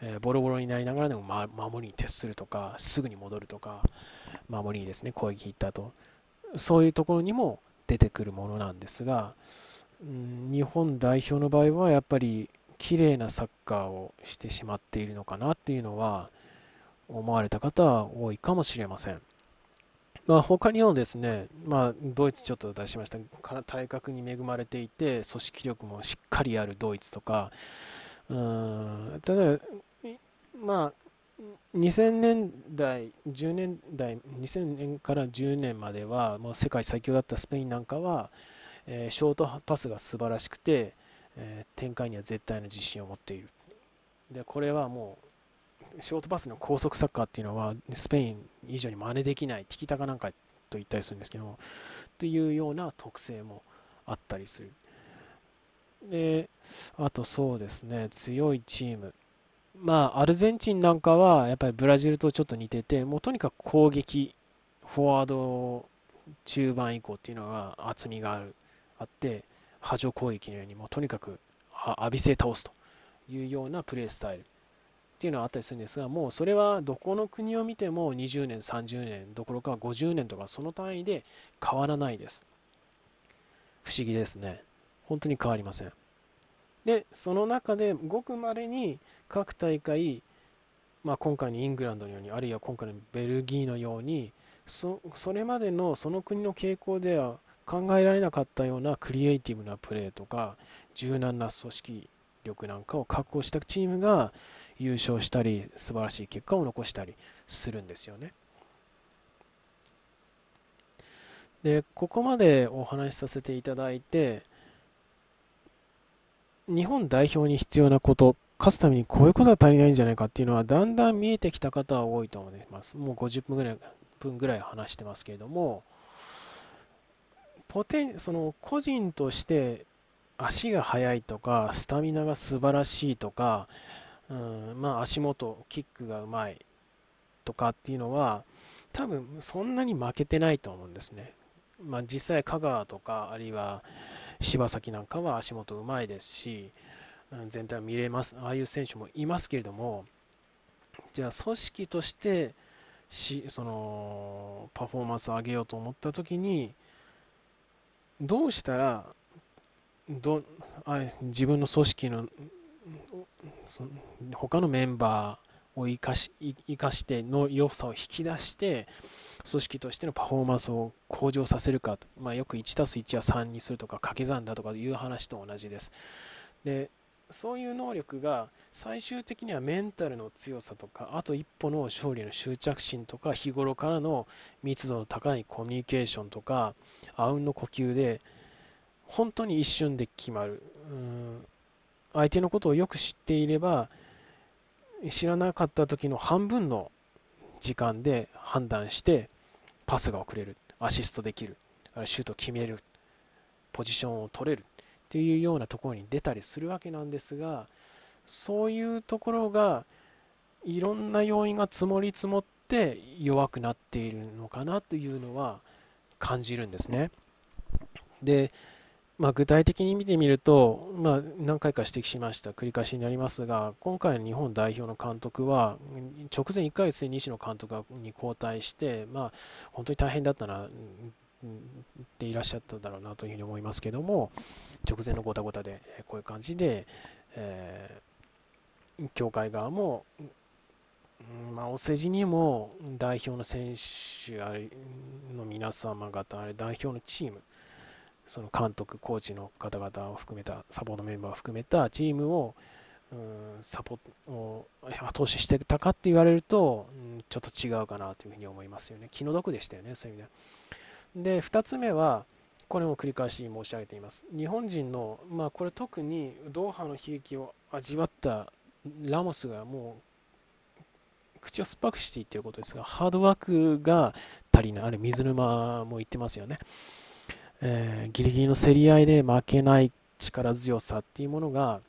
えー、ボロボロになりながらでも、ま、守りに徹するとか、すぐに戻るとか、守りですね、攻撃行ったと。そういうところにも出てくるものなんですが、うん、日本代表の場合はやっぱり綺麗なサッカーをしてしまっているのかなっていうのは思われた方は多いかもしれません。まあ、他にもですね、まあ、ドイツちょっと出しましたから体格に恵まれていて組織力もしっかりあるドイツとかうん例えば、まあ、2000年代10年代2000年から10年まではもう世界最強だったスペインなんかは、えー、ショートパスが素晴らしくて、えー、展開には絶対の自信を持っているでこれはもうショートパスの高速サッカーっていうのはスペイン以上に真似できないティキタカなんかと言ったりするんですけどもというような特性もあったりするであとそうですね強いチームまあ、アルゼンチンなんかはやっぱりブラジルとちょっと似てて、もうとにかく攻撃、フォワード中盤以降っていうのが厚みがあるあって、波状攻撃のように、もうとにかく浴びせ倒すというようなプレースタイルっていうのはあったりするんですが、もうそれはどこの国を見ても20年、30年どころか50年とかその単位で変わらないです。不思議ですね。本当に変わりません。でその中でごくまれに各大会、まあ、今回のイングランドのようにあるいは今回のベルギーのようにそれまでのその国の傾向では考えられなかったようなクリエイティブなプレーとか柔軟な組織力なんかを確保したチームが優勝したり素晴らしい結果を残したりするんですよね。でここまでお話しさせていただいて日本代表に必要なこと、勝つためにこういうことは足りないんじゃないかっていうのは、だんだん見えてきた方は多いと思います。もう50分ぐらい分ぐらい話してますけれども、ポテその個人として足が速いとか、スタミナが素晴らしいとか、うんまあ、足元、キックがうまいとかっていうのは、多分そんなに負けてないと思うんですね。まあ、実際、香川とか、あるいは、柴崎なんかは足元うまいですし、全体は見れます、ああいう選手もいますけれども、じゃあ、組織としてしそのパフォーマンスを上げようと思ったときに、どうしたらどあ自分の組織の他のメンバーを生かし生かしての良さを引き出して組織としてのパフォーマンスを向上させるか、まあ、よく1たす1は3にするとか掛け算だとかいう話と同じですでそういう能力が最終的にはメンタルの強さとかあと一歩の勝利の執着心とか日頃からの密度の高いコミュニケーションとかあうんの呼吸で本当に一瞬で決まるうん相手のことをよく知っていれば知らなかった時の半分の時間で判断してパスが送れる、アシストできる、あるシュートを決める、ポジションを取れるというようなところに出たりするわけなんですが、そういうところがいろんな要因が積もり積もって弱くなっているのかなというのは感じるんですね。で、まあ、具体的に見てみると、まあ、何回か指摘しました繰り返しになりますが今回の日本代表の監督は直前1ヶ月で西野監督に交代して、まあ、本当に大変だったなでいらっしゃっただろうなというふうに思いますけども直前のごたごたでこういう感じで、えー、協会側も、まあ、お世辞にも代表の選手の皆様方あれ代表のチームその監督、コーチの方々を含めた、サポートメンバーを含めたチームを、うん、サポを後押ししてたかって言われると、ん、ちょっと違うかなというふうに思いますよね。気の毒でしたよね、そういう意味で。で、2つ目は、これも繰り返し申し上げています。日本人の、まあ、これ特にドーハの悲劇を味わったラモスがもう口を酸っぱくしていってることですが、ハードワークが足りない、あれ水沼も言ってますよね。えー、ギリギリの競り合いで負けない力強さっていうものが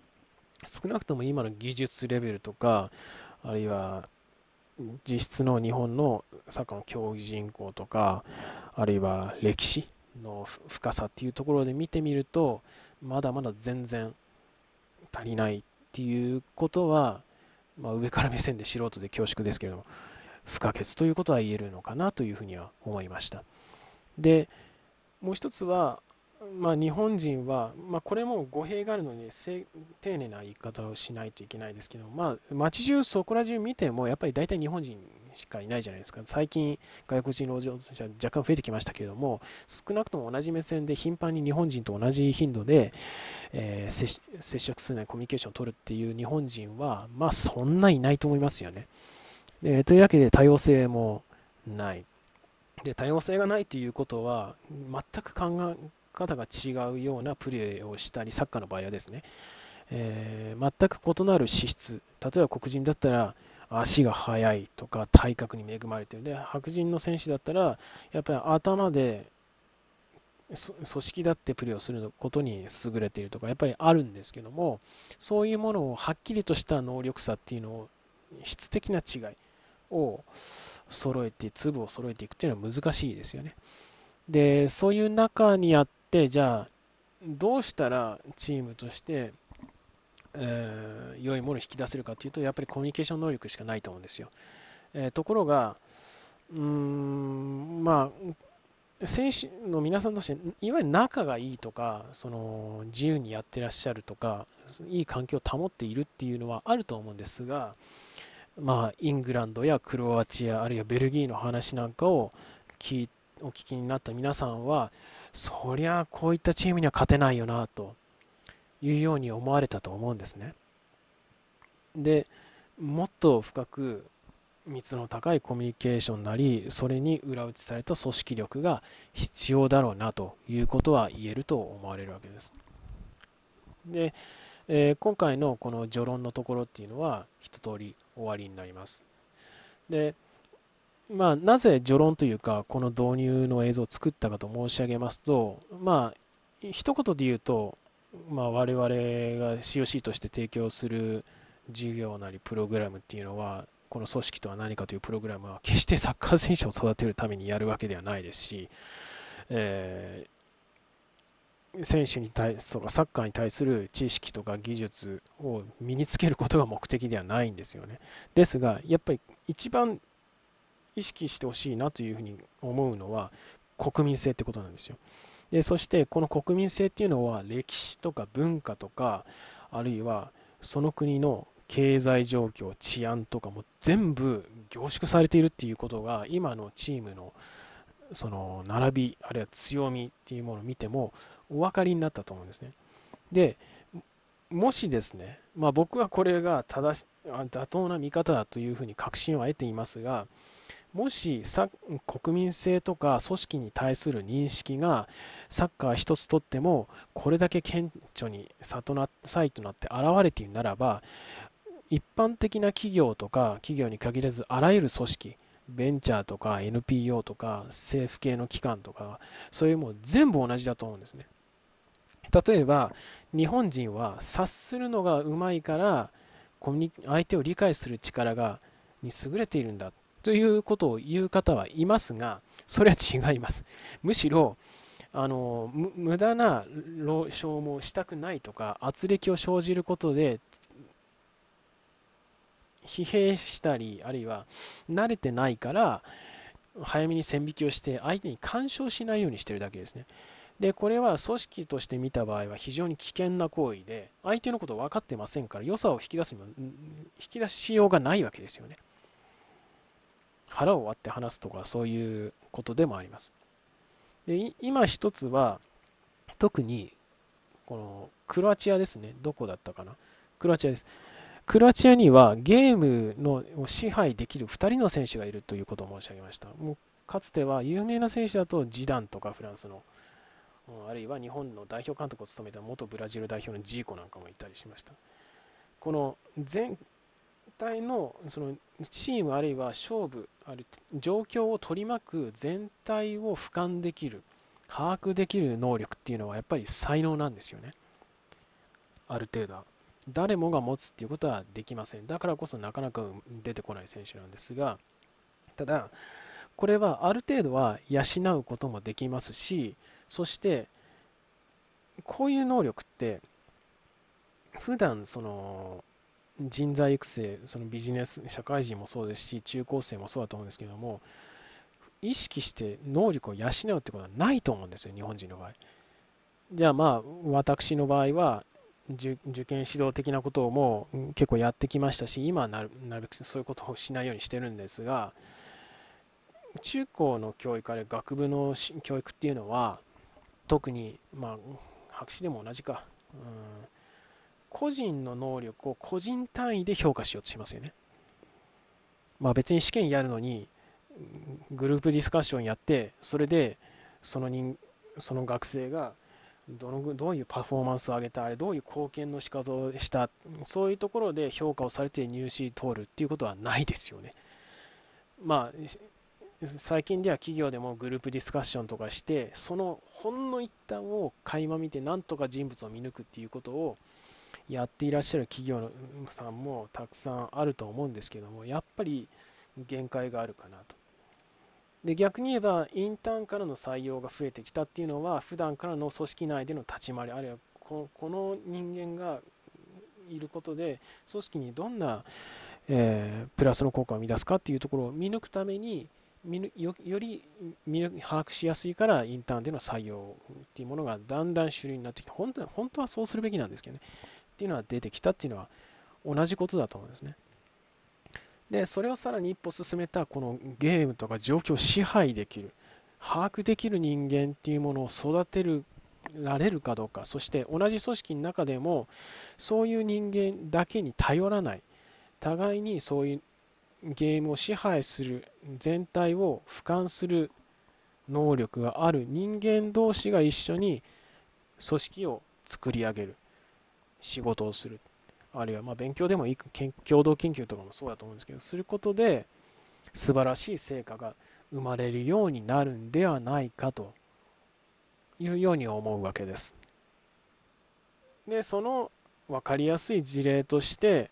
少なくとも今の技術レベルとかあるいは実質の日本のサッカーの競技人口とかあるいは歴史の深さっていうところで見てみるとまだまだ全然足りないっていうことは、まあ、上から目線で素人で恐縮ですけれども不可欠ということは言えるのかなというふうには思いました。でもう一つは、まあ、日本人は、まあ、これも語弊があるので丁寧な言い方をしないといけないですけど、まあ、街中そこら中見てもやっぱり大体日本人しかいないじゃないですか最近外国人労働者若干増えてきましたけれども少なくとも同じ目線で頻繁に日本人と同じ頻度で、えー、接触するなりコミュニケーションを取るっていう日本人はまあそんないないと思いますよねでというわけで多様性もないで多様性がないということは全く考え方が違うようなプレーをしたりサッカーの場合はですね、えー、全く異なる資質例えば黒人だったら足が速いとか体格に恵まれてるで白人の選手だったらやっぱり頭で組織だってプレーをすることに優れているとかやっぱりあるんですけどもそういうものをはっきりとした能力差っていうのを質的な違いを揃えて、粒を揃えていくっていうのは難しいですよね。で、そういう中にあって、じゃあ、どうしたらチームとして、えー、良いものを引き出せるかというと、やっぱりコミュニケーション能力しかないと思うんですよ。えー、ところが、うーん、まあ、選手の皆さんとして、いわゆる仲がいいとか、その自由にやってらっしゃるとか、いい環境を保っているっていうのはあると思うんですが、まあ、イングランドやクロアチアあるいはベルギーの話なんかを聞いお聞きになった皆さんはそりゃこういったチームには勝てないよなというように思われたと思うんですね。でもっと深く密の高いコミュニケーションなりそれに裏打ちされた組織力が必要だろうなということは言えると思われるわけです。で、えー、今回のこの序論のところっていうのは一通り終わりになります。で、まあ、なぜ序論というか、この導入の映像を作ったかと申し上げますと、まあ、一言で言うと、まあ、我々が COC として提供する授業なりプログラムっていうのは、この組織とは何かというプログラムは決してサッカー選手を育てるためにやるわけではないですし、え選手に対するサッカーに対する知識とか技術を身につけることが目的ではないんですよね。ですがやっぱり一番意識してほしいなというふうに思うのは国民性ってことなんですよ。でそしてこの国民性っていうのは歴史とか文化とかあるいはその国の経済状況治安とかも全部凝縮されているっていうことが今のチームのその並びあるいは強みっていうものを見てもお分かりになったと思うんですね。で、もしですね、まあ、僕はこれが正し妥当な見方だというふうに確信を得ていますが、もし国民性とか組織に対する認識がサッカー一つとってもこれだけ顕著に差となとなって現れているならば一般的な企業とか企業に限らずあらゆる組織ベンチャーとか NPO とか政府系の機関とかそういうもう全部同じだと思うんですね。例えば日本人は察するのがうまいからコミュニ相手を理解する力がに優れているんだということを言う方はいますがそれは違いますむしろあの無駄な消耗もしたくないとか圧力を生じることで疲弊したりあるいは慣れてないから早めに線引きをして相手に干渉しないようにしてるだけですねでこれは組織として見た場合は非常に危険な行為で相手のことを分かってませんから良さを引き出すにも引き出しようがないわけですよね腹を割って話すとかそういうことでもありますで今一つは特にこのクロアチアですねどこだったかなクロアチアですクロアチアにはゲームのを支配できる2人の選手がいるということを申し上げましたもうかつては有名な選手だとジダンとかフランスのうん、あるいは日本の代表監督を務めた元ブラジル代表のジーコなんかもいたりしましたこの全体のそのチームあるいは勝負ある状況を取り巻く全体を俯瞰できる把握できる能力っていうのはやっぱり才能なんですよねある程度は誰もが持つっていうことはできませんだからこそなかなか出てこない選手なんですがただこれはある程度は養うこともできますしそしてこういう能力って普段その人材育成そのビジネス社会人もそうですし中高生もそうだと思うんですけども意識して能力を養うってことはないと思うんですよ日本人の場合じゃあまあ私の場合は受験指導的なことをもう結構やってきましたし今はなるべくそういうことをしないようにしてるんですが中高の教育あるいは学部の教育っていうのは特に、まあ、白紙でも同じか、うん、個人の能力を個人単位で評価しようとしますよね。まあ、別に試験やるのに、グループディスカッションやって、それでその人その学生がどのどういうパフォーマンスを上げた、あれどういう貢献の仕方をした、そういうところで評価をされて入試通るっていうことはないですよね。まあ、最近では企業でもグループディスカッションとかしてそのほんの一端を垣間見てなんとか人物を見抜くっていうことをやっていらっしゃる企業さんもたくさんあると思うんですけどもやっぱり限界があるかなと。で逆に言えばインターンからの採用が増えてきたっていうのは普段からの組織内での立ち回りあるいはこの人間がいることで組織にどんな、えー、プラスの効果を生み出すかっていうところを見抜くためにより把握しやすいからインターンでの採用っていうものがだんだん主流になってきて本当本当はそうするべきなんですけどねっていうのは出てきたっていうのは同じことだと思うんですねでそれをさらに一歩進めたこのゲームとか状況を支配できる把握できる人間っていうものを育てるられるかどうかそして同じ組織の中でもそういう人間だけに頼らない互いにそういうゲームを支配する全体を俯瞰する能力がある人間同士が一緒に組織を作り上げる仕事をするあるいはまあ勉強でもいい共同研究とかもそうだと思うんですけどすることで素晴らしい成果が生まれるようになるんではないかというように思うわけです。でその分かりやすい事例として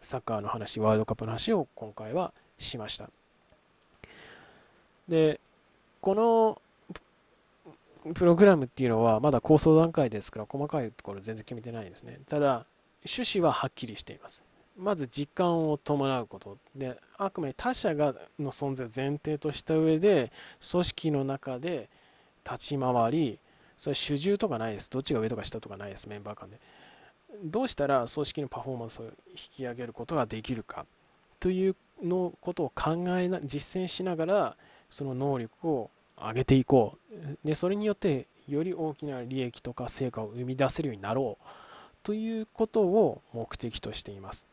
サッカーの話、ワールドカップの話を今回はしました。で、このプログラムっていうのはまだ構想段階ですから細かいところ全然決めてないんですね。ただ、趣旨ははっきりしています。まず実感を伴うことであくまで他者がの存在を前提とした上で組織の中で立ち回りそれ主従とかないですどっちが上とか下とかないですメンバー間でどうしたら組織のパフォーマンスを引き上げることができるかというのことを考えな実践しながらその能力を上げていこうでそれによってより大きな利益とか成果を生み出せるようになろうということを目的としています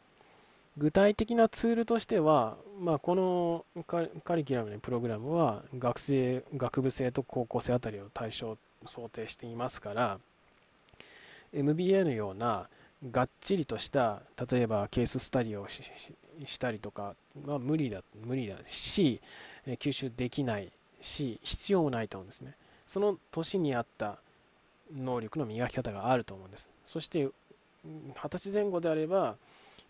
具体的なツールとしては、まあ、このカリキュラムのプログラムは学生学部生と高校生あたりを対象想定していますから MBA のようながっちりとした例えばケーススタディをしたりとかは無理だ無理だし吸収できないし必要もないと思うんですねその年に合った能力の磨き方があると思うんですそして二十歳前後であれば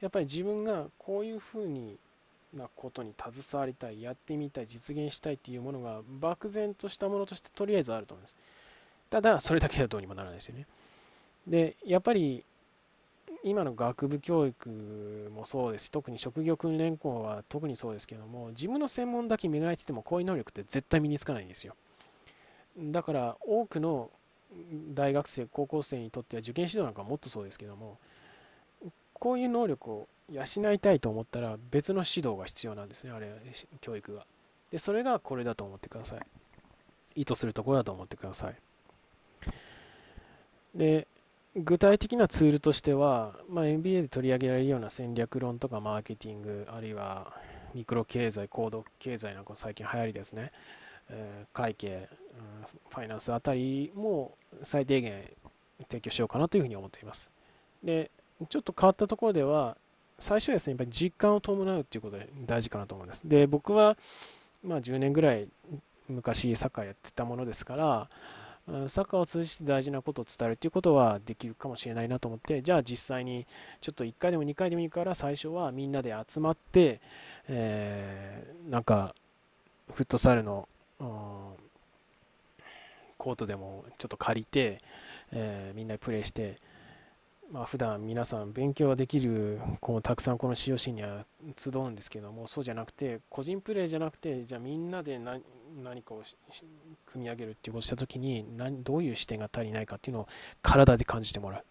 やっぱり自分がこういうふうになことに携わりたいやってみたい実現したいっていうものが漠然としたものとしてとりあえずあると思うんですただそれだけではどうにもならないですよねでやっぱり今の学部教育もそうですし特に職業訓練校は特にそうですけども自分の専門だけ磨いててもこういう能力って絶対身につかないんですよだから多くの大学生高校生にとっては受験指導なんかもっとそうですけどもこういう能力を養いたいと思ったら別の指導が必要なんですねあれ教育がでそれがこれだと思ってください意図するところだと思ってくださいで具体的なツールとしては、まあ、MBA で取り上げられるような戦略論とかマーケティングあるいはミクロ経済高度経済なんか最近流行りですね、えー、会計、ファイナンスあたりも最低限提供しようかなというふうに思っていますでちょっと変わったところでは最初はですねやっぱり実感を伴うということが大事かなと思いますで僕はまあ10年ぐらい昔サッカーやってたものですからサッカーを通じて大事なことを伝えるということはできるかもしれないなと思ってじゃあ実際にちょっと1回でも2回でもいいから最初はみんなで集まって、えー、なんかフットサルの、コートでもちょっと借りて、えー、みんなでプレーして、まあ普段皆さん勉強ができる子もたくさんこの COC には集うんですけどもそうじゃなくて個人プレーじゃなくてじゃあみんなで何何かを組み上げるっていうことをした時に何どういう視点が足りないかっていうのを体で感じてもらう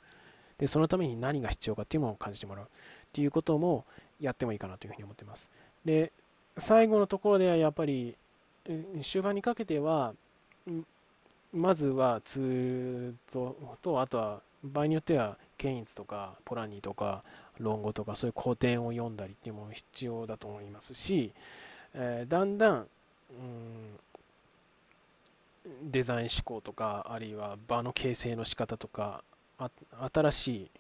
でそのために何が必要かっていうものを感じてもらうっていうこともやってもいいかなというふうに思ってますで最後のところではやっぱり終盤にかけてはまずはツールととあとは場合によってはケインズとかポラニーとか論語とかそういう古典を読んだりっていうものも必要だと思いますし、えー、だんだんうんデザイン思考とかあるいは場の形成の仕方とか新しい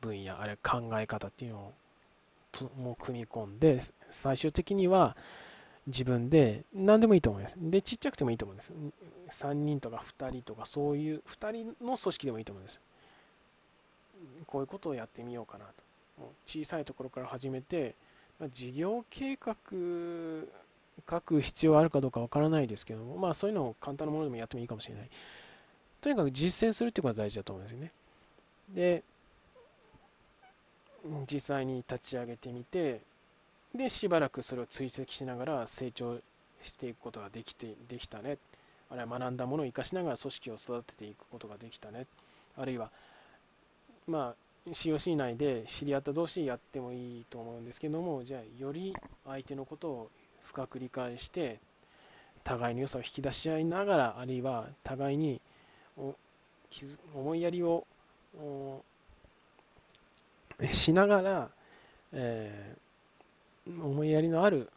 分野あるいは考え方っていうのをも組み込んで最終的には自分で何でもいいと思います。で、ちっちゃくてもいいと思うんです。3人とか2人とかそういう2人の組織でもいいと思うんです。こういうことをやってみようかなと。小さいところから始めて、事業計画書く必要あるかどうかわからないですけども、まあそういうのを簡単なものでもやってもいいかもしれない。とにかく実践するっていうことが大事だと思うんですよね。で、実際に立ち上げてみて、で、しばらくそれを追跡しながら成長していくことができて、できたね。あるいは学んだものを生かしながら組織を育てていくことができたね。あるいは、まあ、COC 内で知り合った同士でやってもいいと思うんですけどもじゃあより相手のことを深く理解して互いの良さを引き出し合いながらあるいは互いに思いやりをしながら、えー、思いやりのある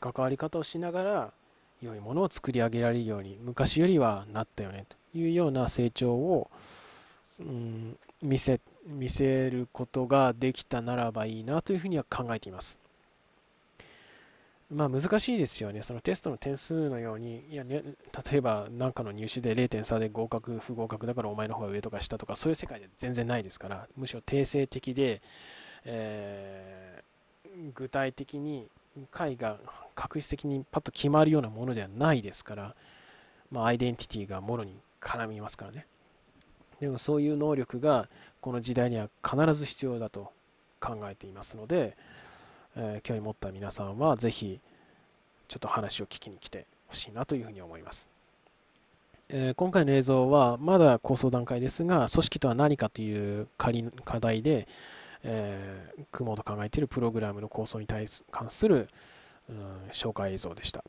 関わり方をしながら良いものを作り上げられるように昔よりはなったよねというような成長を見せ見せることができたならばいいなというふうには考えています。まあ難しいですよね。そのテストの点数のように、いや、ね、例えば何かの入試で0.3で合格、不合格だからお前の方が上とか下とか、そういう世界で全然ないですから、むしろ定性的で、えー、具体的に解が確実的にパッと決まるようなものではないですから、まあ、アイデンティティがもろに絡みますからね。でもそういう能力がこの時代には必ず必要だと考えていますので、えー、興味持った皆さんはぜひちょっと話を聞きに来てほしいなというふうに思います、えー、今回の映像はまだ構想段階ですが組織とは何かという仮課題で、えー、組もうと考えているプログラムの構想に対す関する、うん、紹介映像でした